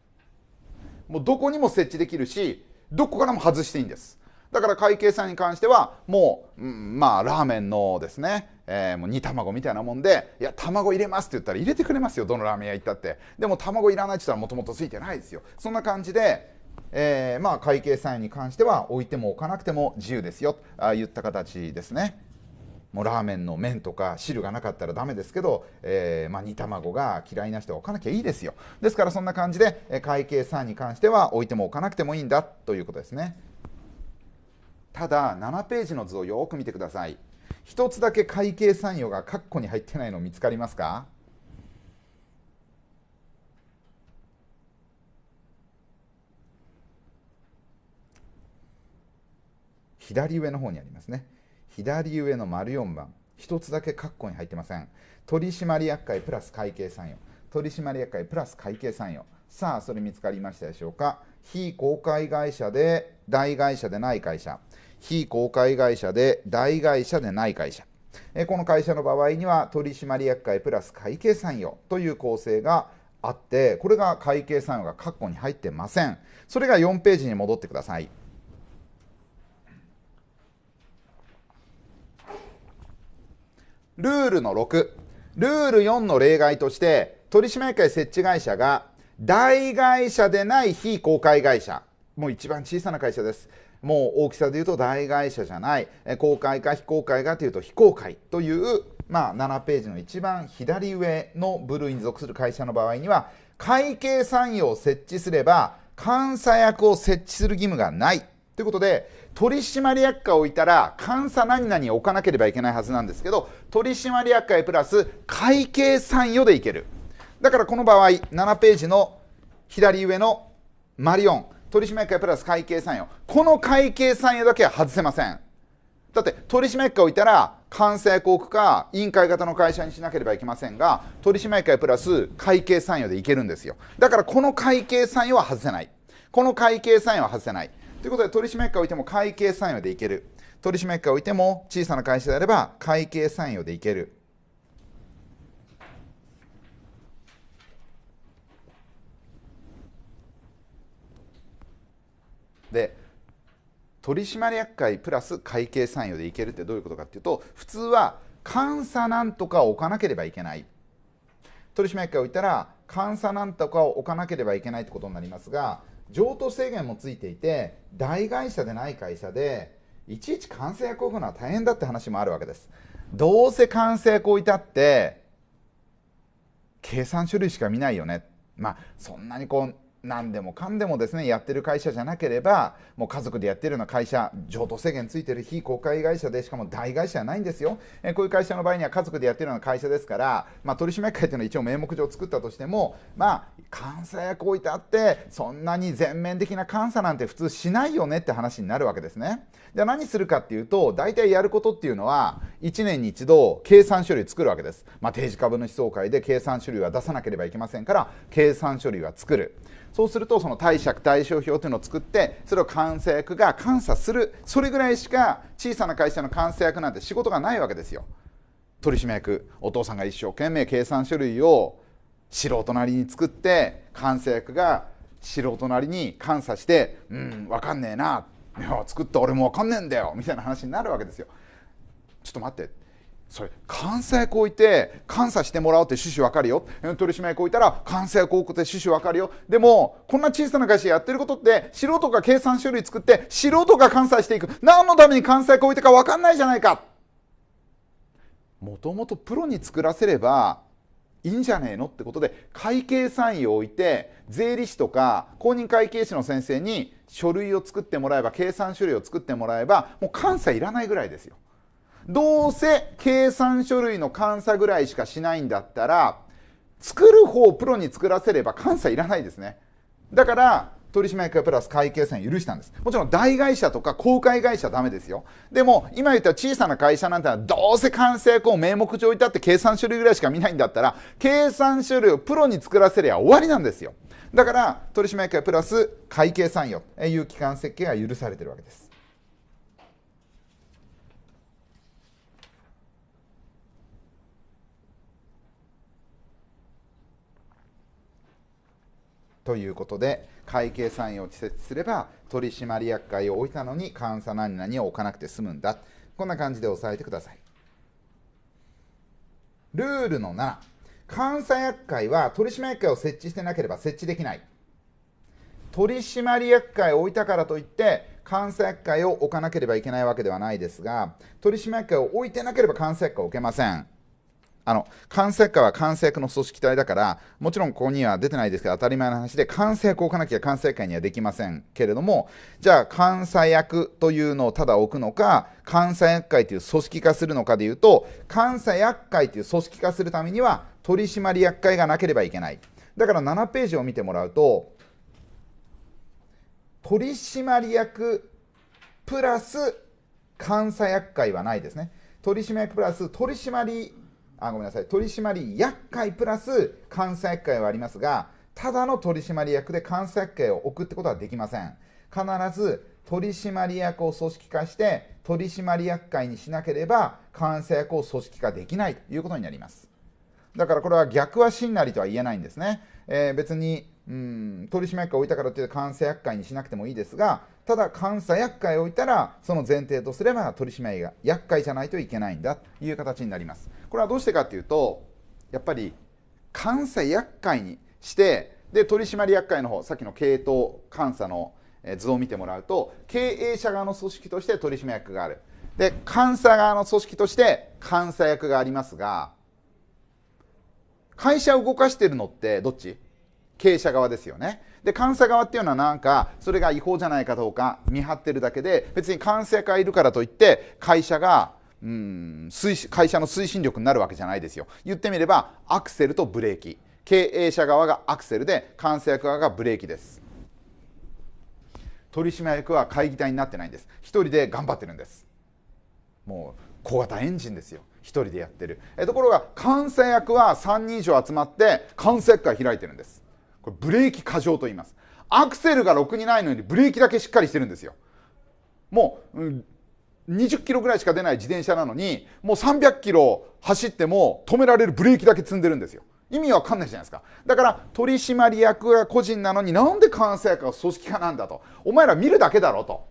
もうどこにも設置できるし、どこからも外していいんです。だから会計さんに関しては、もう、うん、まあ、ラーメンのですね、えー、もう煮卵みたいなもんで、いや、卵入れますって言ったら入れてくれますよ、どのラーメン屋行ったって。でも、卵いらないって言ったらもともとついてないですよ。そんな感じで、えー、まあ、会計債に関しては置いても置かなくても自由ですよと言った形ですね。もうラーメンの麺とか汁がなかったらダメですけど、えー、まあ、煮卵が嫌いな人は置かなきゃいいですよですからそんな感じで会計債に関しては置いても置かなくてもいいんだということですねただ7ページの図をよく見てください1つだけ会計参与が括弧に入ってないの見つかりますか左上の方にありますね。左上の丸4番、1つだけ括弧に入ってません。取締役会プラス会計参与。取締役会プラス会計参与。さあ、それ見つかりましたでしょうか。非公開会社で大会社でない会社。非公開会社で大会社でない会社。えこの会社の場合には取締役会プラス会計参与という構成があってこれが会計参与が括弧に入ってませんそれが4ページに戻ってくださいルールの6、ルール4の例外として、取締役会設置会社が、大会社でない非公開会社、もう一番小さな会社です。もう大きさで言うと大会社じゃない、公開か非公開かというと非公開という、まあ、7ページの一番左上の部類に属する会社の場合には、会計参与を設置すれば、監査役を設置する義務がないということで取締役会を置いたら監査何々を置かなければいけないはずなんですけど取締役会プラス会計参与でいけるだからこの場合7ページの左上のマリオン取締役会プラス会計参与この会計参与だけは外せませんだって取締役会置いたら監査役置くか委員会型の会社にしなければいけませんが取締役会プラス会計参与でいけるんですよだからこの会計参与は外せないこの会計参与は外せないということで取締役会を置いても会計参与でいける取締役会を置いても小さな会社であれば会計参与でいけるで取締役会プラス会計参与でいけるってどういうことかっていうと普通は監査なんとかを置かなければいけない取締役会を置いたら監査なんとかを置かなければいけないってことになりますが譲渡制限もついていて大会社でない会社でいちいち完成校をくのは大変だって話もあるわけですどうせ完成校いたって計算書類しか見ないよねまあそんなにこう何でもかんでもですねやってる会社じゃなければもう家族でやってるような会社譲渡制限ついてる非公開会社でしかも大会社はないんですよ、えこういう会社の場合には家族でやってるような会社ですから、まあ、取締役会というのは一応名目上作ったとしてもまあ監査役置いてあってそんなに全面的な監査なんて普通しないよねって話になるわけですねじゃあ何するかっていうと大体やることっていうのは1年に1度計算書類作るわけです、まあ、定時株主総会で計算書類は出さなければいけませんから計算書類は作るそうするとその貸借対照表というのを作ってそれを監査役が監査するそれぐらいしか小さな会社の監査役なんて仕事がないわけですよ取締役お父さんが一生懸命計算書類を素人なりに作って監査役が素人なりに監査して「うん分かんねえな作った俺も分かんねえんだよ」みたいな話になるわけですよ。ちょっと待ってそれ関西校いて監査してもらおうって趣旨わかるよ取締役いたら関西校って趣旨わかるよでもこんな小さな会社やってることって素人が計算書類作って素人が監査していく何のために関西校置いたかわかんないじゃないかもともとプロに作らせればいいんじゃねえのってことで会計参与を置いて税理士とか公認会計士の先生に書類を作ってもらえば計算書類を作ってもらえばもう監査いらないぐらいですよどうせ計算書類の監査ぐらいしかしないんだったら作る方をプロに作らせれば監査いらないですねだから取締役プラス会計算許したんですもちろん大会社とか公開会社はダメですよでも今言った小さな会社なんてのはどうせ監査役を名目上いたって計算書類ぐらいしか見ないんだったら計算書類をプロに作らせりゃ終わりなんですよだから取締役プラス会計算よという機関設計が許されてるわけですということで会計産業を施設すれば取締役会を置いたのに監査何々を置かなくて済むんだこんな感じで押さえてくださいルールの7監査役会は取締役会を設置してなければ設置できない取締役会を置いたからといって監査役会を置かなければいけないわけではないですが取締役会を置いてなければ監査役会を置けませんあの、関節下は関役の組織体だから、もちろんここには出てないですけど、当たり前の話で、関節を置かなきゃ関節下にはできませんけれども、じゃあ、監査役というのをただ置くのか、監査役会という組織化するのかでいうと、監査役会という組織化するためには、取締役会がなければいけない。だから7ページを見てもらうと、取締役プラス監査役会はないですね。取締役プラス取締あごめんなさい取締役会プラス監査役会はありますがただの取締役で監査役会を置くってことはできません必ず取締役を組織化して取締役会にしなければ監査役を組織化できないということになりますだからこれは逆は真なりとは言えないんですね、えー、別にうん取締役会を置いたからといって監査役会にしなくてもいいですがただ監査厄介を置いたらその前提とすれば取締りが厄介じゃないといけないんだという形になりますこれはどうしてかっていうとやっぱり監査厄介にしてで取締役会の方さっきの系統監査の図を見てもらうと経営者側の組織として取締役があるで監査側の組織として監査役がありますが会社を動かしてるのってどっち経営者側ですよねで監査側っていうのはなんかそれが違法じゃないかどうか見張ってるだけで別に監査がいるからといって会社がうん推会社の推進力になるわけじゃないですよ言ってみればアクセルとブレーキ経営者側がアクセルで監査役側がブレーキです取締役は会議体になってないんです一人で頑張ってるんですもう小型エンジンですよ一人でやってるえところが監査役は3人以上集まって監査役会開いてるんですこれブレーキ過剰と言います。アクセルがろくにないのにブレーキだけしっかりしてるんですよ。もう、うん20キロぐらいしか出ない自転車なのに、もう300キロ走っても止められるブレーキだけ積んでるんですよ。意味わかんないじゃないですか。だから取締役が個人なのになんで監査役は組織化なんだと。お前ら見るだけだろと。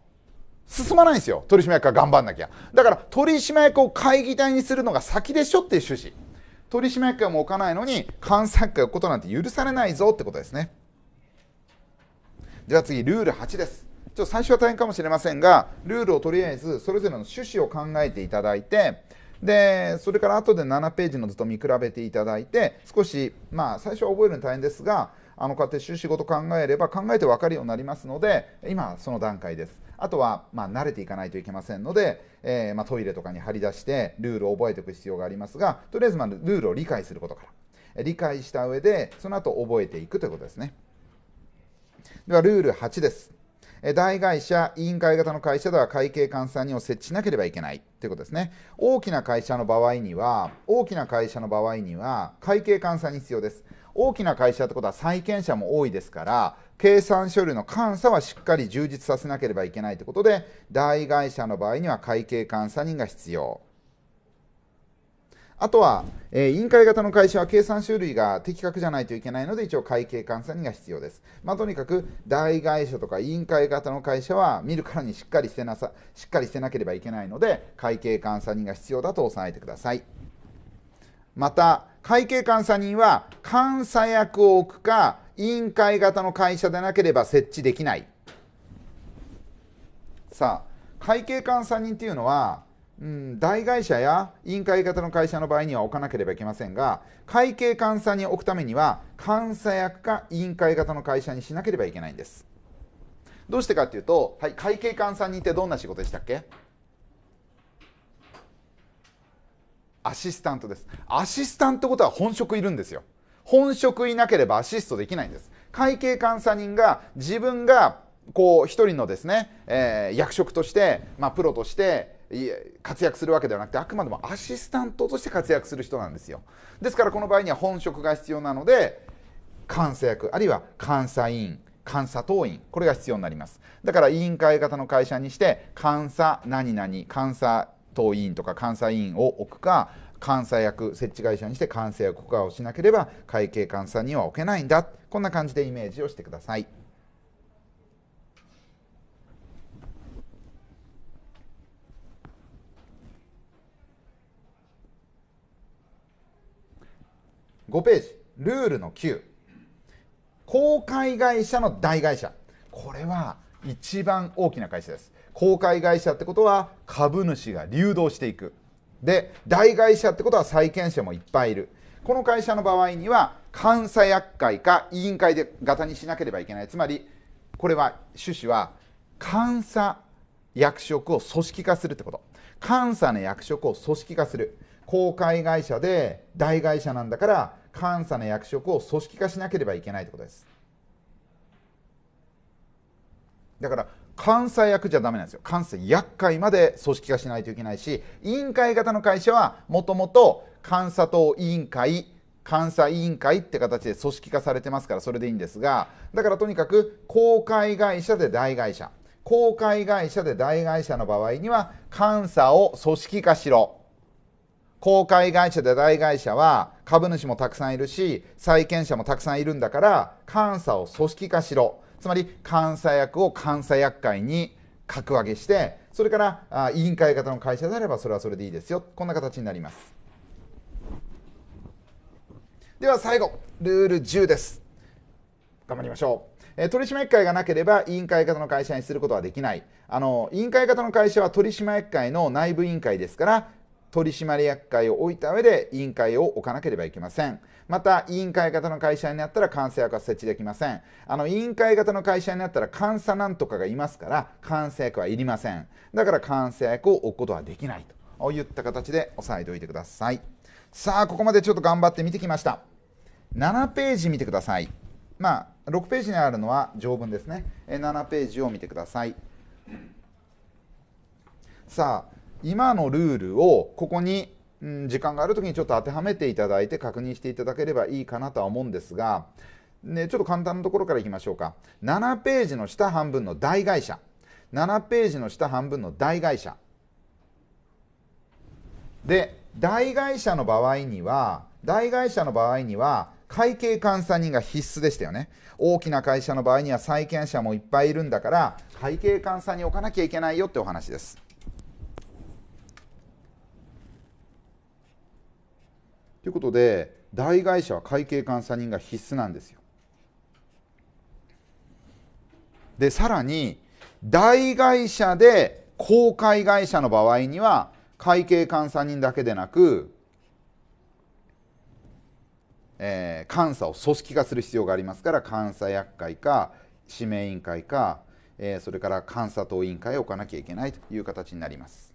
進まないんですよ。取締役が頑張んなきゃ。だから取締役を会議体にするのが先でしょっていう趣旨。取締役会も置かないのに監査会を置くことなんて許されないぞってことですねでは次ルール8ですちょっと最初は大変かもしれませんがルールをとりあえずそれぞれの趣旨を考えていただいてでそれから後で7ページの図と見比べていただいて少しまあ最初は覚えるの大変ですがあのこうやって趣旨ごと考えれば考えて分かるようになりますので今その段階ですあとは、まあ、慣れていかないといけませんので、えー、まあ、トイレとかに張り出してルールを覚えておく必要がありますがとりあえず、まあ、ルールを理解することから理解した上でその後覚えていくということですねではルール8です大会社、委員会型の会社では会計監査人を設置しなければいけないということですね。大きな会社の場合には、大きな会社の場合には、会計監査人必要です。大きな会社ってことは債権者も多いですから、計算書類の監査はしっかり充実させなければいけないということで代替社の場合には会計監査人が必要あとは、えー、委員会型の会社は計算書類が的確じゃないといけないので、一応会計監査人が必要です。まあ、とにかく、代替社とか委員会型の会社は見るからにしっかりしてなさ、しっかりしてなければいけないので、会計監査人が必要だと押さえてください。また会計監査人は監査役を置くか委員会型の会社でなければ設置できないさあ会計監査人っていうのは、うん、大会社や委員会型の会社の場合には置かなければいけませんが会計監査に置くためには監査役か委員会型の会社にしなければいけないんですどうしてかっていうと、はい、会計監査人ってどんな仕事でしたっけアシスタントですアシスタントってことは本職いるんですよ本職いなければアシストできないんです会計監査人が自分がこう一人のですね、えー、役職として、まあ、プロとして活躍するわけではなくてあくまでもアシスタントとして活躍する人なんですよですからこの場合には本職が必要なので監査役あるいは監査員監査党員これが必要になりますだから委員会型の会社にして監査何々監査党委員とか監査委員を置くか監査役設置会社にして監査役許可をしなければ会計監査には置けないんだこんな感じでイメージをしてください。5ページルールの9公開会社の大会社これは一番大きな会社です公開会社ってことは株主が流動していくで大会社ってことは債権者もいっぱいいるこの会社の場合には監査役会か委員会で型にしなければいけないつまりこれは趣旨は監査役職を組織化するってこと監査の役職を組織化する公開会社で大会社なんだから監査の役職を組織化しなければいけないってことですだから監査役じゃダメなんですよ監査厄介まで組織化しないといけないし委員会型の会社はもともと監査等委員会監査委員会って形で組織化されてますからそれでいいんですがだからとにかく公開会社で大会社公開会社で大会社の場合には監査を組織化しろ公開会社で大会社は株主もたくさんいるし債権者もたくさんいるんだから監査を組織化しろつまり監査役を監査役会に格上げしてそれから委員会型の会社であればそれはそれでいいですよこんな形になりますでは最後ルール10です頑張りましょう取締役会がなければ委員会型の会社にすることはできないあの委員会型の会社は取締役会の内部委員会ですから取締役会を置いた上で委員会を置かなければいけませんまた委員会型の会社になったら監査役は設置できませんあの委員会型の会社になったら監査なんとかがいますから監査役はいりませんだから監査役を置くことはできないといった形で押さえておいてくださいさあここまでちょっと頑張って見てきました7ページ見てくださいまあ6ページにあるのは条文ですね7ページを見てくださいさあ今のルールをここにうん、時間がある時にちょっと当てはめていただいて確認していただければいいかなとは思うんですが、ね、ちょっと簡単なところからいきましょうか7ページの下半分の大会社7ページの下半分の大会社で大会社の場合には大会社の場合には会計監査人が必須でしたよね大きな会社の場合には債権者もいっぱいいるんだから会計監査に置かなきゃいけないよってお話ですということで大会社は会計監査人が必須なんですよ。でさらに大会社で公開会社の場合には会計監査人だけでなく、えー、監査を組織化する必要がありますから監査役会か指名委員会か、えー、それから監査等委員会を置かなきゃいけないという形になります。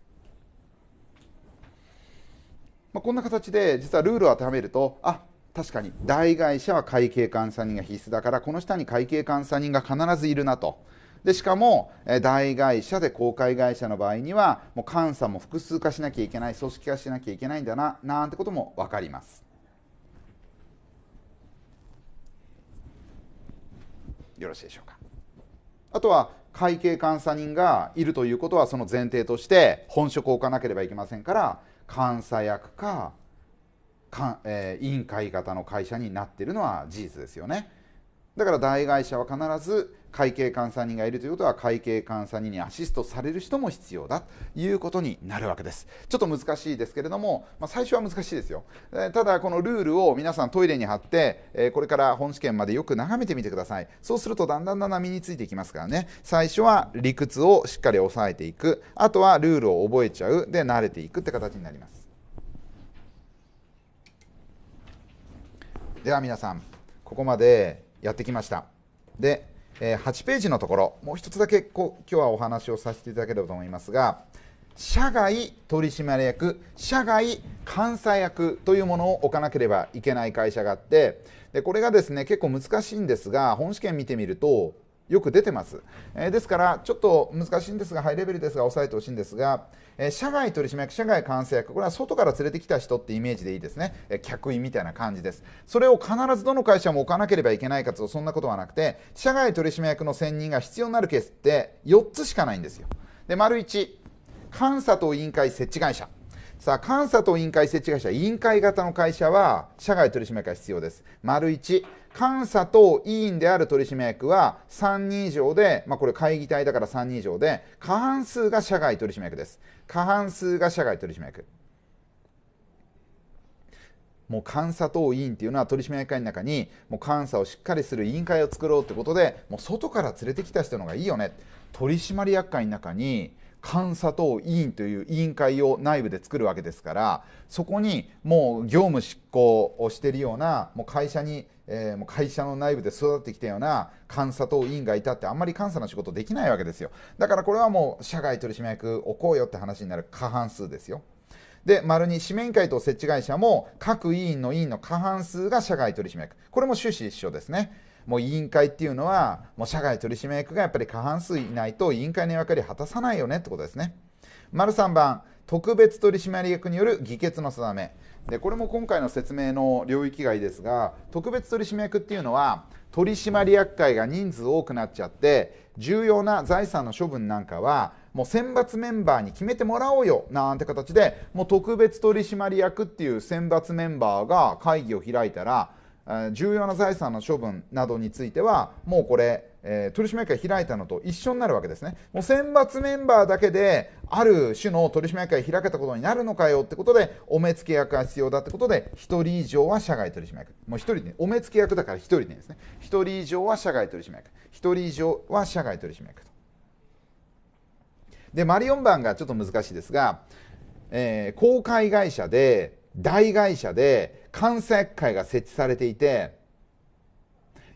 まあ、こんな形で実はルールを当てはめるとあ確かに大会社は会計監査人が必須だからこの下に会計監査人が必ずいるなと。でしかも大会社で公開会社の場合にはもう監査も複数化しなきゃいけない組織化しなきゃいけないんだななんてことも分かります。よろしいでしょうか。あとは会計監査人がいるということはその前提として本職を置かなければいけませんから監査役かか、えー、委員会型の会社になってるのは事実ですよねだから大会社は必ず会計監査人がいるということは会計監査人にアシストされる人も必要だということになるわけですちょっと難しいですけれども、まあ、最初は難しいですよただこのルールを皆さんトイレに貼ってこれから本試験までよく眺めてみてくださいそうするとだんだんだんだん身についていきますからね最初は理屈をしっかり押さえていくあとはルールを覚えちゃうで慣れていくって形になりますでは皆さんここまでやってきましたでえ8ページのところもう1つだけこう今日はお話をさせていただければと思いますが社外取締役社外監査役というものを置かなければいけない会社があってでこれがですね結構難しいんですが本試験見てみるとよく出てます、えー、ですからちょっと難しいんですがハイレベルですが押さえてほしいんですがえ社外取締役社外監査役これは外から連れてきた人ってイメージでいいですね、え客員みたいな感じですそれを必ずどの会社も置かなければいけないかとそんなことはなくて社外取締役の選任が必要になるケースって4つしかないんですよで丸1監査等委員会設置会社さあ監査等委員会設置会社委員会型の会社は社外取締役が必要です丸1監査等委員である取締役は3人以上で、まあ、これ会議体だから3人以上で過半数が社外取締役です過半数が社外取締役もう監査等委員っていうのは取締役会の中にもう監査をしっかりする委員会を作ろうってことでもう外から連れてきた人のがいいよね取締役会の中に監査等委員という委員会を内部で作るわけですからそこにもう業務執行をしているようなもう会社に、えー、もう会社の内部で育ってきたような監査等委員がいたってあんまり監査の仕事できないわけですよだからこれはもう社外取締役置こうよって話になる過半数ですよで、丸に紙面会と設置会社も各委員の委員の過半数が社外取締役。これも趣旨一緒ですね。もう委員会っていうのはもう社外取締役がやっぱり過半数いないと委員会の役割果たさないよねってことですね。丸三番特別取締役による議決の定めでこれも今回の説明の領域外ですが特別取締役っていうのは取締役会が人数多くなっちゃって重要な財産の処分なんかはもう選抜メンバーに決めてもらおうよなんて形でもう特別取締役っていう選抜メンバーが会議を開いたら重要な財産の処分などについてはもうこれ、えー、取締役会開いたのと一緒になるわけですねもう選抜メンバーだけである種の取締役会開けたことになるのかよってことでお目付け役が必要だってことで1人以上は社外取締役もう1人でお目付け役だから1人でですね1人以上は社外取締役1人以上は社外取締役とでマリオン版がちょっと難しいですが、えー、公開会社で大会社で監査役会が設置されていて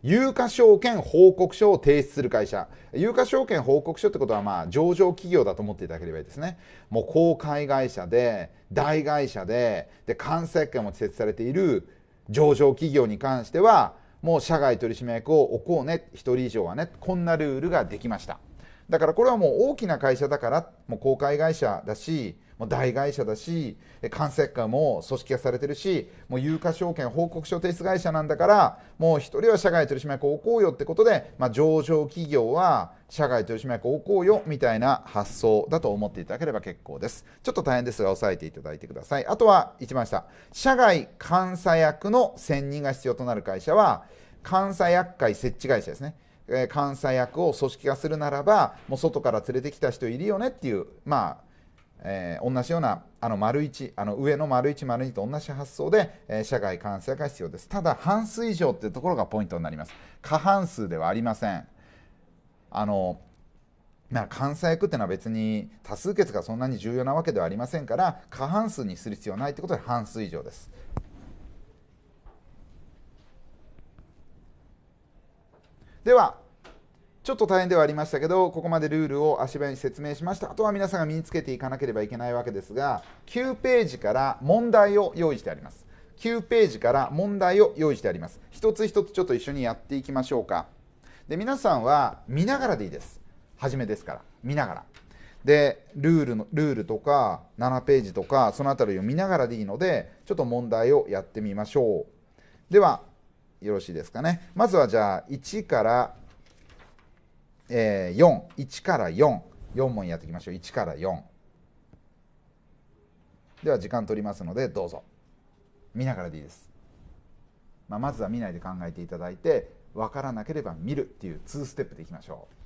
有価証券報告書を提出する会社有価証券報告書ってことはまあ上場企業だと思っていただければいいですねもう公開会社で大会社でで監査役会も設置されている上場企業に関してはもう社外取締役を置こうね1人以上はねこんなルールができましただからこれはもう大きな会社だからもう公開会社だしもう大会社だし管制官も組織化されてるしもう有価証券報告書提出会社なんだからもう一人は社外取締役を置こうよってことで、まあ、上場企業は社外取締役を置こうよみたいな発想だと思っていただければ結構ですちょっと大変ですが押さえていただいてくださいあとは一番下社外監査役の選任が必要となる会社は監査役会設置会社ですね監査役を組織化するならばもう外から連れてきた人いるよねっていうまあえー、同じようなあの丸1あの上の丸1丸2と同じ発想で、えー、社会関数が必要ですただ半数以上っていうところがポイントになります過半数ではありませんあのま関西区っていうのは別に多数決がそんなに重要なわけではありませんから過半数にする必要ないってことで半数以上です。ではちょっと大変ではありましたけど、ここまでルールを足早に説明しました。あとは皆さんが身につけていかなければいけないわけですが、9ページから問題を用意してあります。9ページから問題を用意してあります。一つ一つちょっと一緒にやっていきましょうか。で、皆さんは見ながらでいいです。初めですから、見ながら。で、ルールの、ルールとか、7ページとか、その辺りを見ながらでいいので、ちょっと問題をやってみましょう。では、よろしいですかね。まずはじゃあ、1からえー、41から44問やっていきましょう1から4では時間取りますのでどうぞ見ながらでいいです、まあ、まずは見ないで考えていただいて分からなければ見るっていう2ステップでいきましょう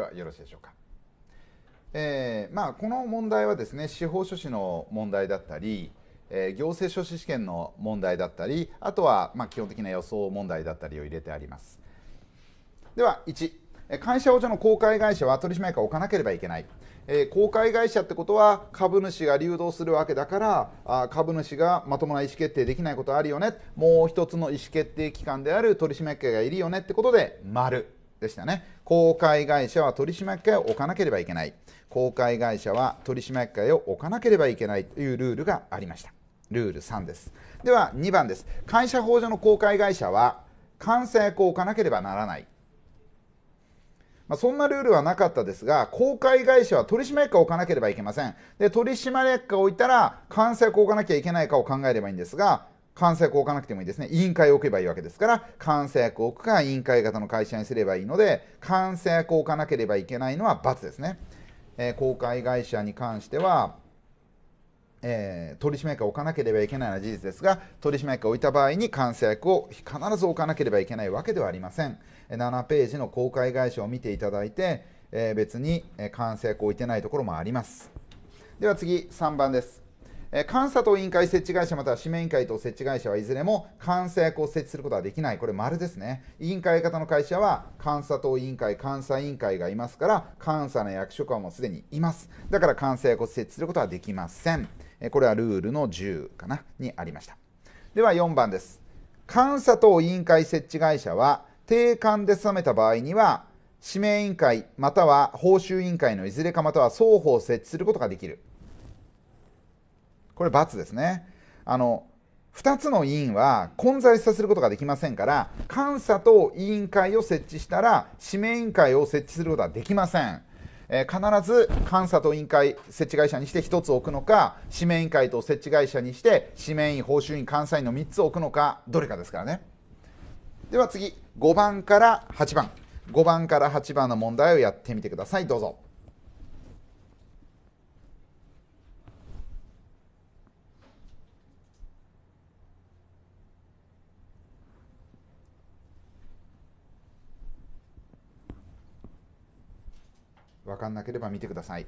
はよろしいでしょうか。えーまあ、この問題はですね司法書士の問題だったり、えー、行政書士試験の問題だったりあとは、まあ、基本的な予想問題だったりを入れてありますでは1会社補助の公開会社は取締役を置かなければいけない、えー、公開会社ってことは株主が流動するわけだからあ株主がまともな意思決定できないことあるよねもう一つの意思決定機関である取締役がいるよねってことで丸でしたね公開会社は取締役会を置かなければいけない公開会社は取締役会を置かなければいけないというルールがありましたルール3ですでは2番です会社法上の公開会社は監査役を置かなければならない、まあ、そんなルールはなかったですが公開会社は取締役を置かなければいけませんで取締役会を置いたら監査役を置かなきゃいけないかを考えればいいんですが関西役を置かなくてもいいですね。委員会を置けばいいわけですから、関西役を置くか、委員会型の会社にすればいいので、関西役を置かなければいけないのは×ですね。えー、公開会社に関しては、えー、取締役を置かなければいけないのは事実ですが、取締役を置いた場合に監査役を必ず置かなければいけないわけではありません。7ページの公開会社を見ていただいて、えー、別に監査役を置いてないところもあります。では次、3番です。監査等委員会設置会社または指名委員会等設置会社はいずれも監査役を設置することはできない。これ丸ですね。委員会型の会社は監査等委員会、監査委員会がいますから、監査の役職はもうすでにいます。だから監査役を設置することはできません。これはルールの10かな、にありました。では4番です。監査等委員会設置会社は定款で定めた場合には指名委員会または報酬委員会のいずれかまたは双方設置することができるこれ×ですね。あの2つの委員は混在させることができませんから監査と委員会を設置したら指名委員会を設置することはできません、えー、必ず監査と委員会設置会社にして1つ置くのか指名委員会と設置会社にして指名員報酬員監査員の3つ置くのかどれかですからねでは次5番から8番5番から8番の問題をやってみてくださいどうぞ分かんなければ見てください。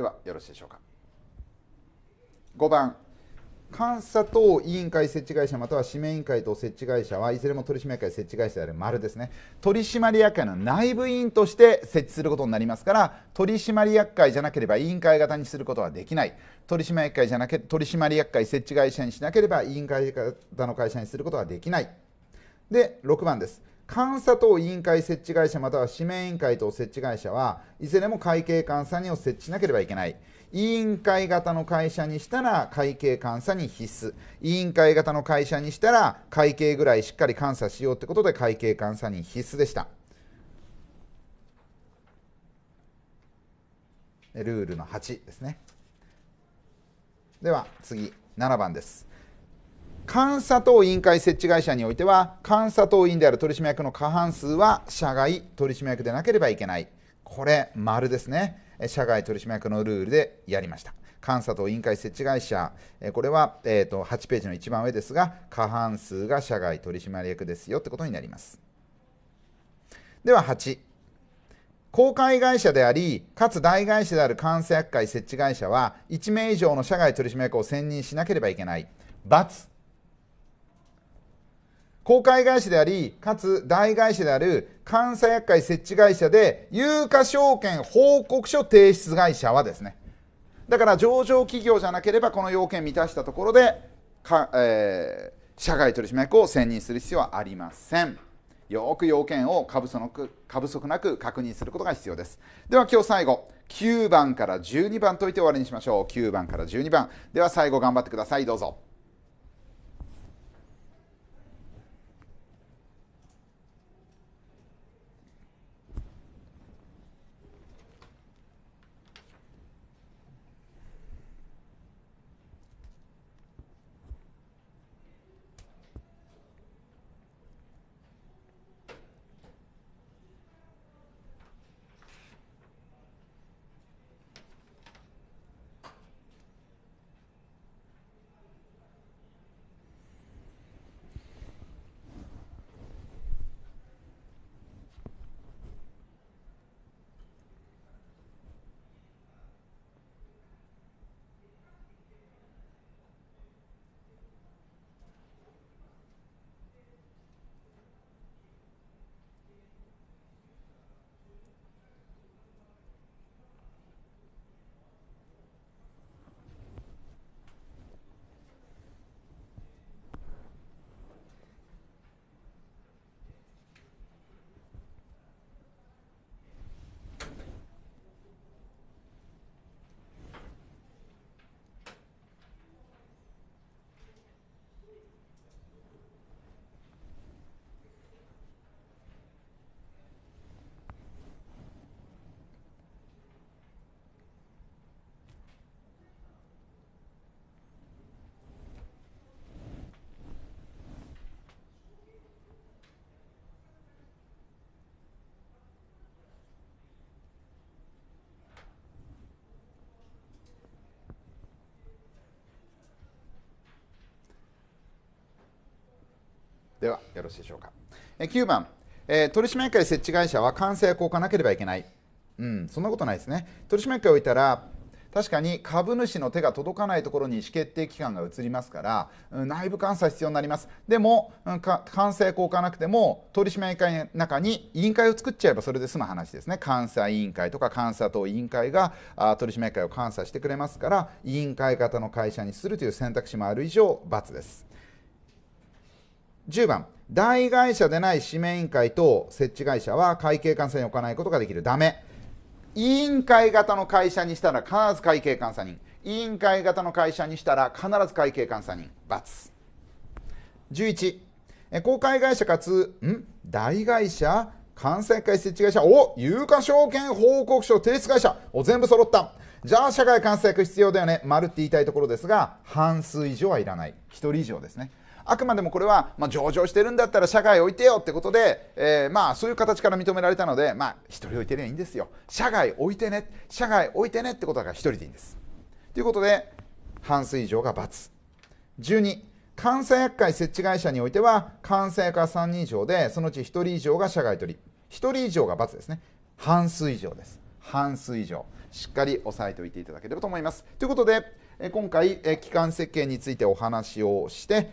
ではよろしいでしょうか5番監査等委員会設置会社または指名委員会等設置会社はいずれも取締役会設置会社である丸ですね取締役会の内部委員として設置することになりますから取締役会じゃなければ委員会型にすることはできない取締役会じゃなけ取締役会設置会社にしなければ委員会型の会社にすることはできないで6番です監査等委員会設置会社または指名委員会等設置会社はいずれも会計監査にを設置しなければいけない委員会型の会社にしたら会計監査に必須委員会型の会社にしたら会計ぐらいしっかり監査しようってことで会計監査に必須でしたルールの8ですねでは次7番です監査等委員会設置会社においては監査等委員である取締役の過半数は社外取締役でなければいけないこれ丸ですね社外取締役のルールでやりました監査等委員会設置会社これは、えーと、8ページの一番上ですが過半数が社外取締役ですよってことになりますでは8公開会社でありかつ大会社である監査役会設置会社は1名以上の社外取締役を選任しなければいけない×罰公開会社であり、かつ大会社である監査薬会設置会社で、有価証券報告書提出会社はですね、だから上場企業じゃなければこの要件満たしたところで、かえー、社外取締役を選任する必要はありません。よく要件を過不足過不足なく確認することが必要です。では今日最後、9番から12番解いて終わりにしましょう。9番から12番。では最後頑張ってください。どうぞ。ではよろしいでしょうか9番、えー、取締役会設置会社は完成役を置かなければいけないうんそんなことないですね取締役会を置いたら確かに株主の手が届かないところに意思決定機関が移りますから、内部監査必要になりますでも監査役を置かなくても取締役会の中に委員会を作っちゃえばそれで済む話ですね監査委員会とか監査等委員会が取締役会を監査してくれますから委員会型の会社にするという選択肢もある以上×です。10番、大会社でない指名委員会等設置会社は会計監査に置かないことができる。だめ、委員会型の会社にしたら必ず会計監査人。委員会型の会社にしたら必ず会計監査人。×。11、公開会社かつ、ん大会社監査会設置会社お有価証券報告書提出会社お全部揃ったじゃあ社会監査役必要だよね丸って言いたいところですが半数以上はいらない1人以上ですねあくまでもこれは、まあ、上場してるんだったら社外置いてよってことで、えー、まあそういう形から認められたので、まあ、1人置いてりゃいいんですよ。社外置いてね、社外置いてねってことだから1人でいいんです。ということで、半数以上が×。12、監査薬会設置会社においては、監査薬は3人以上で、そのうち1人以上が社外取り、1人以上が×ですね。半数以上です。半数以上。しっかり押さえておいていただければと思います。ということで、今回、機関設計についてお話をして、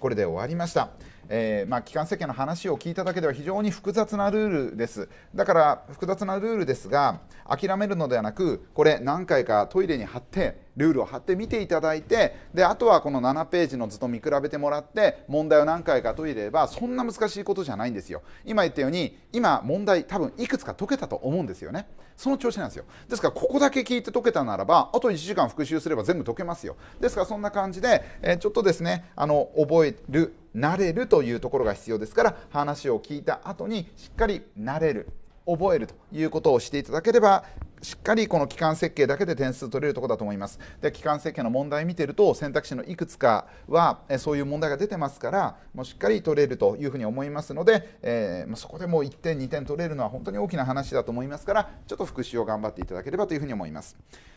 これで終わりました。えー、まあ、機関政権の話を聞いただけでは非常に複雑なルールですだから複雑なルールですが諦めるのではなくこれ何回かトイレに貼ってルールを貼って見ていただいてであとはこの7ページの図と見比べてもらって問題を何回か解いればそんな難しいことじゃないんですよ今言ったように今問題多分いくつか解けたと思うんですよねその調子なんですよですからここだけ聞いて解けたならばあと1時間復習すれば全部解けますよですからそんな感じで、えー、ちょっとですねあの覚える慣れるというところが必要ですから話を聞いた後にしっかり慣れる覚えるということをしていただければしっかりこの期間設計だけで点数取れるところだと思いますで期間設計の問題見てると選択肢のいくつかはそういう問題が出てますからもうしっかり取れるというふうに思いますので、えー、そこでもう1点2点取れるのは本当に大きな話だと思いますからちょっと復習を頑張っていただければというふうに思います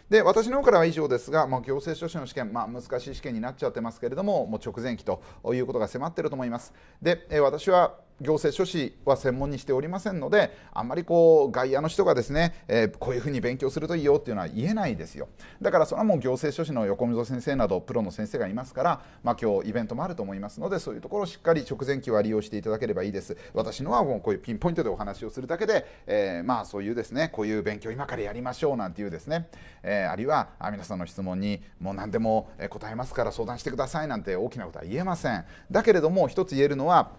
で私の方からは以上ですが、まあ、行政書士の試験、まあ、難しい試験になっちゃってますけれどももう直前期ということが迫ってると思いますで、えー、私は行政書士は専門にしておりませんのであんまりこう外野の人がですね、えー、こういうふうに勉強するといいよっていうのは言えないですよだからそれはもう行政書士の横溝先生などプロの先生がいますから、まあ、今日イベントもあると思いますのでそういうところをしっかり直前期は利用していただければいいです私のはもうこういうピンポイントでお話をするだけで、えー、まあそういうですねこういう勉強今からやりましょうなんていうですね、えー、あるいは皆さんの質問にもう何でも答えますから相談してくださいなんて大きなことは言えませんだけれども一つ言えるのは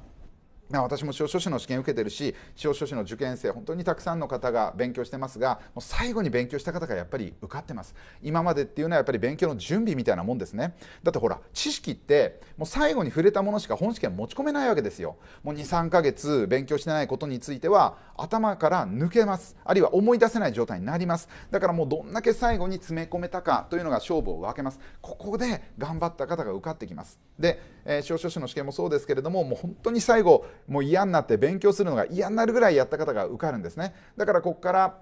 私も司法書士の試験受けてるし司法書士の受験生本当にたくさんの方が勉強してますがもう最後に勉強した方がやっぱり受かってます今までっていうのはやっぱり勉強の準備みたいなもんですねだってほら知識ってもう最後に触れたものしか本試験持ち込めないわけですよもう23ヶ月勉強してないことについては頭から抜けますあるいは思い出せない状態になりますだからもうどんだけ最後に詰め込めたかというのが勝負を分けますここで頑張った方が受かってきますでえー、司法書士の試験もそうですけれどももう本当に最後もう嫌になって勉強するのが嫌になるぐらいやった方が受かるんですねだからここから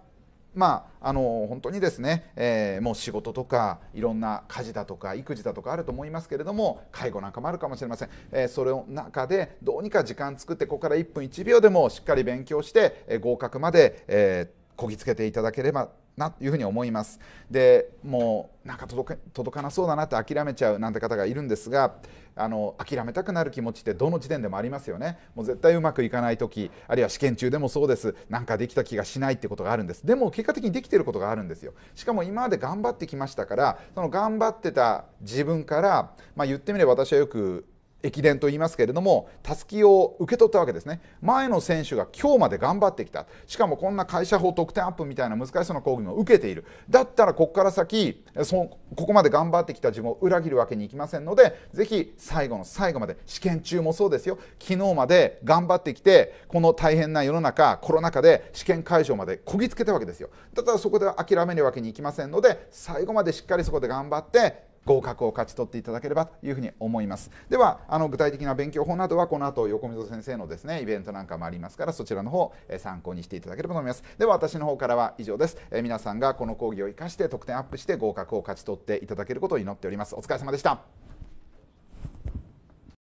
まあ、あの本当にですね、えー、もう仕事とかいろんな家事だとか育児だとかあると思いますけれども介護なんかもあるかもしれません、えー、それの中でどうにか時間作ってここから1分1秒でもしっかり勉強して、えー、合格まで、えこぎつけていただければなというふうに思いますでもうなんか届かなそうだなって諦めちゃうなんて方がいるんですがあの諦めたくなる気持ちってどの時点でもありますよねもう絶対うまくいかない時あるいは試験中でもそうですなんかできた気がしないってことがあるんですでも結果的にできてることがあるんですよしかも今まで頑張ってきましたからその頑張ってた自分から、まあ、言ってみれば私はよく駅伝と言いますけれども、たすきを受け取ったわけですね、前の選手が今日まで頑張ってきた、しかもこんな会社法得点アップみたいな難しそうな講義も受けている、だったらここから先そ、ここまで頑張ってきた自分を裏切るわけにいきませんので、ぜひ最後の最後まで、試験中もそうですよ、昨日まで頑張ってきて、この大変な世の中、コロナ禍で試験会場までこぎつけたわけですよ、だったらそこで諦めるわけにいきませんので、最後までしっかりそこで頑張って、合格を勝ち取っていただければというふうに思いますではあの具体的な勉強法などはこの後横溝先生のですねイベントなんかもありますからそちらの方、え参考にしていただければと思いますでは私の方からは以上です、え皆さんがこの講義を生かして得点アップして合格を勝ち取っていただけることを祈っておりますお疲れ様でした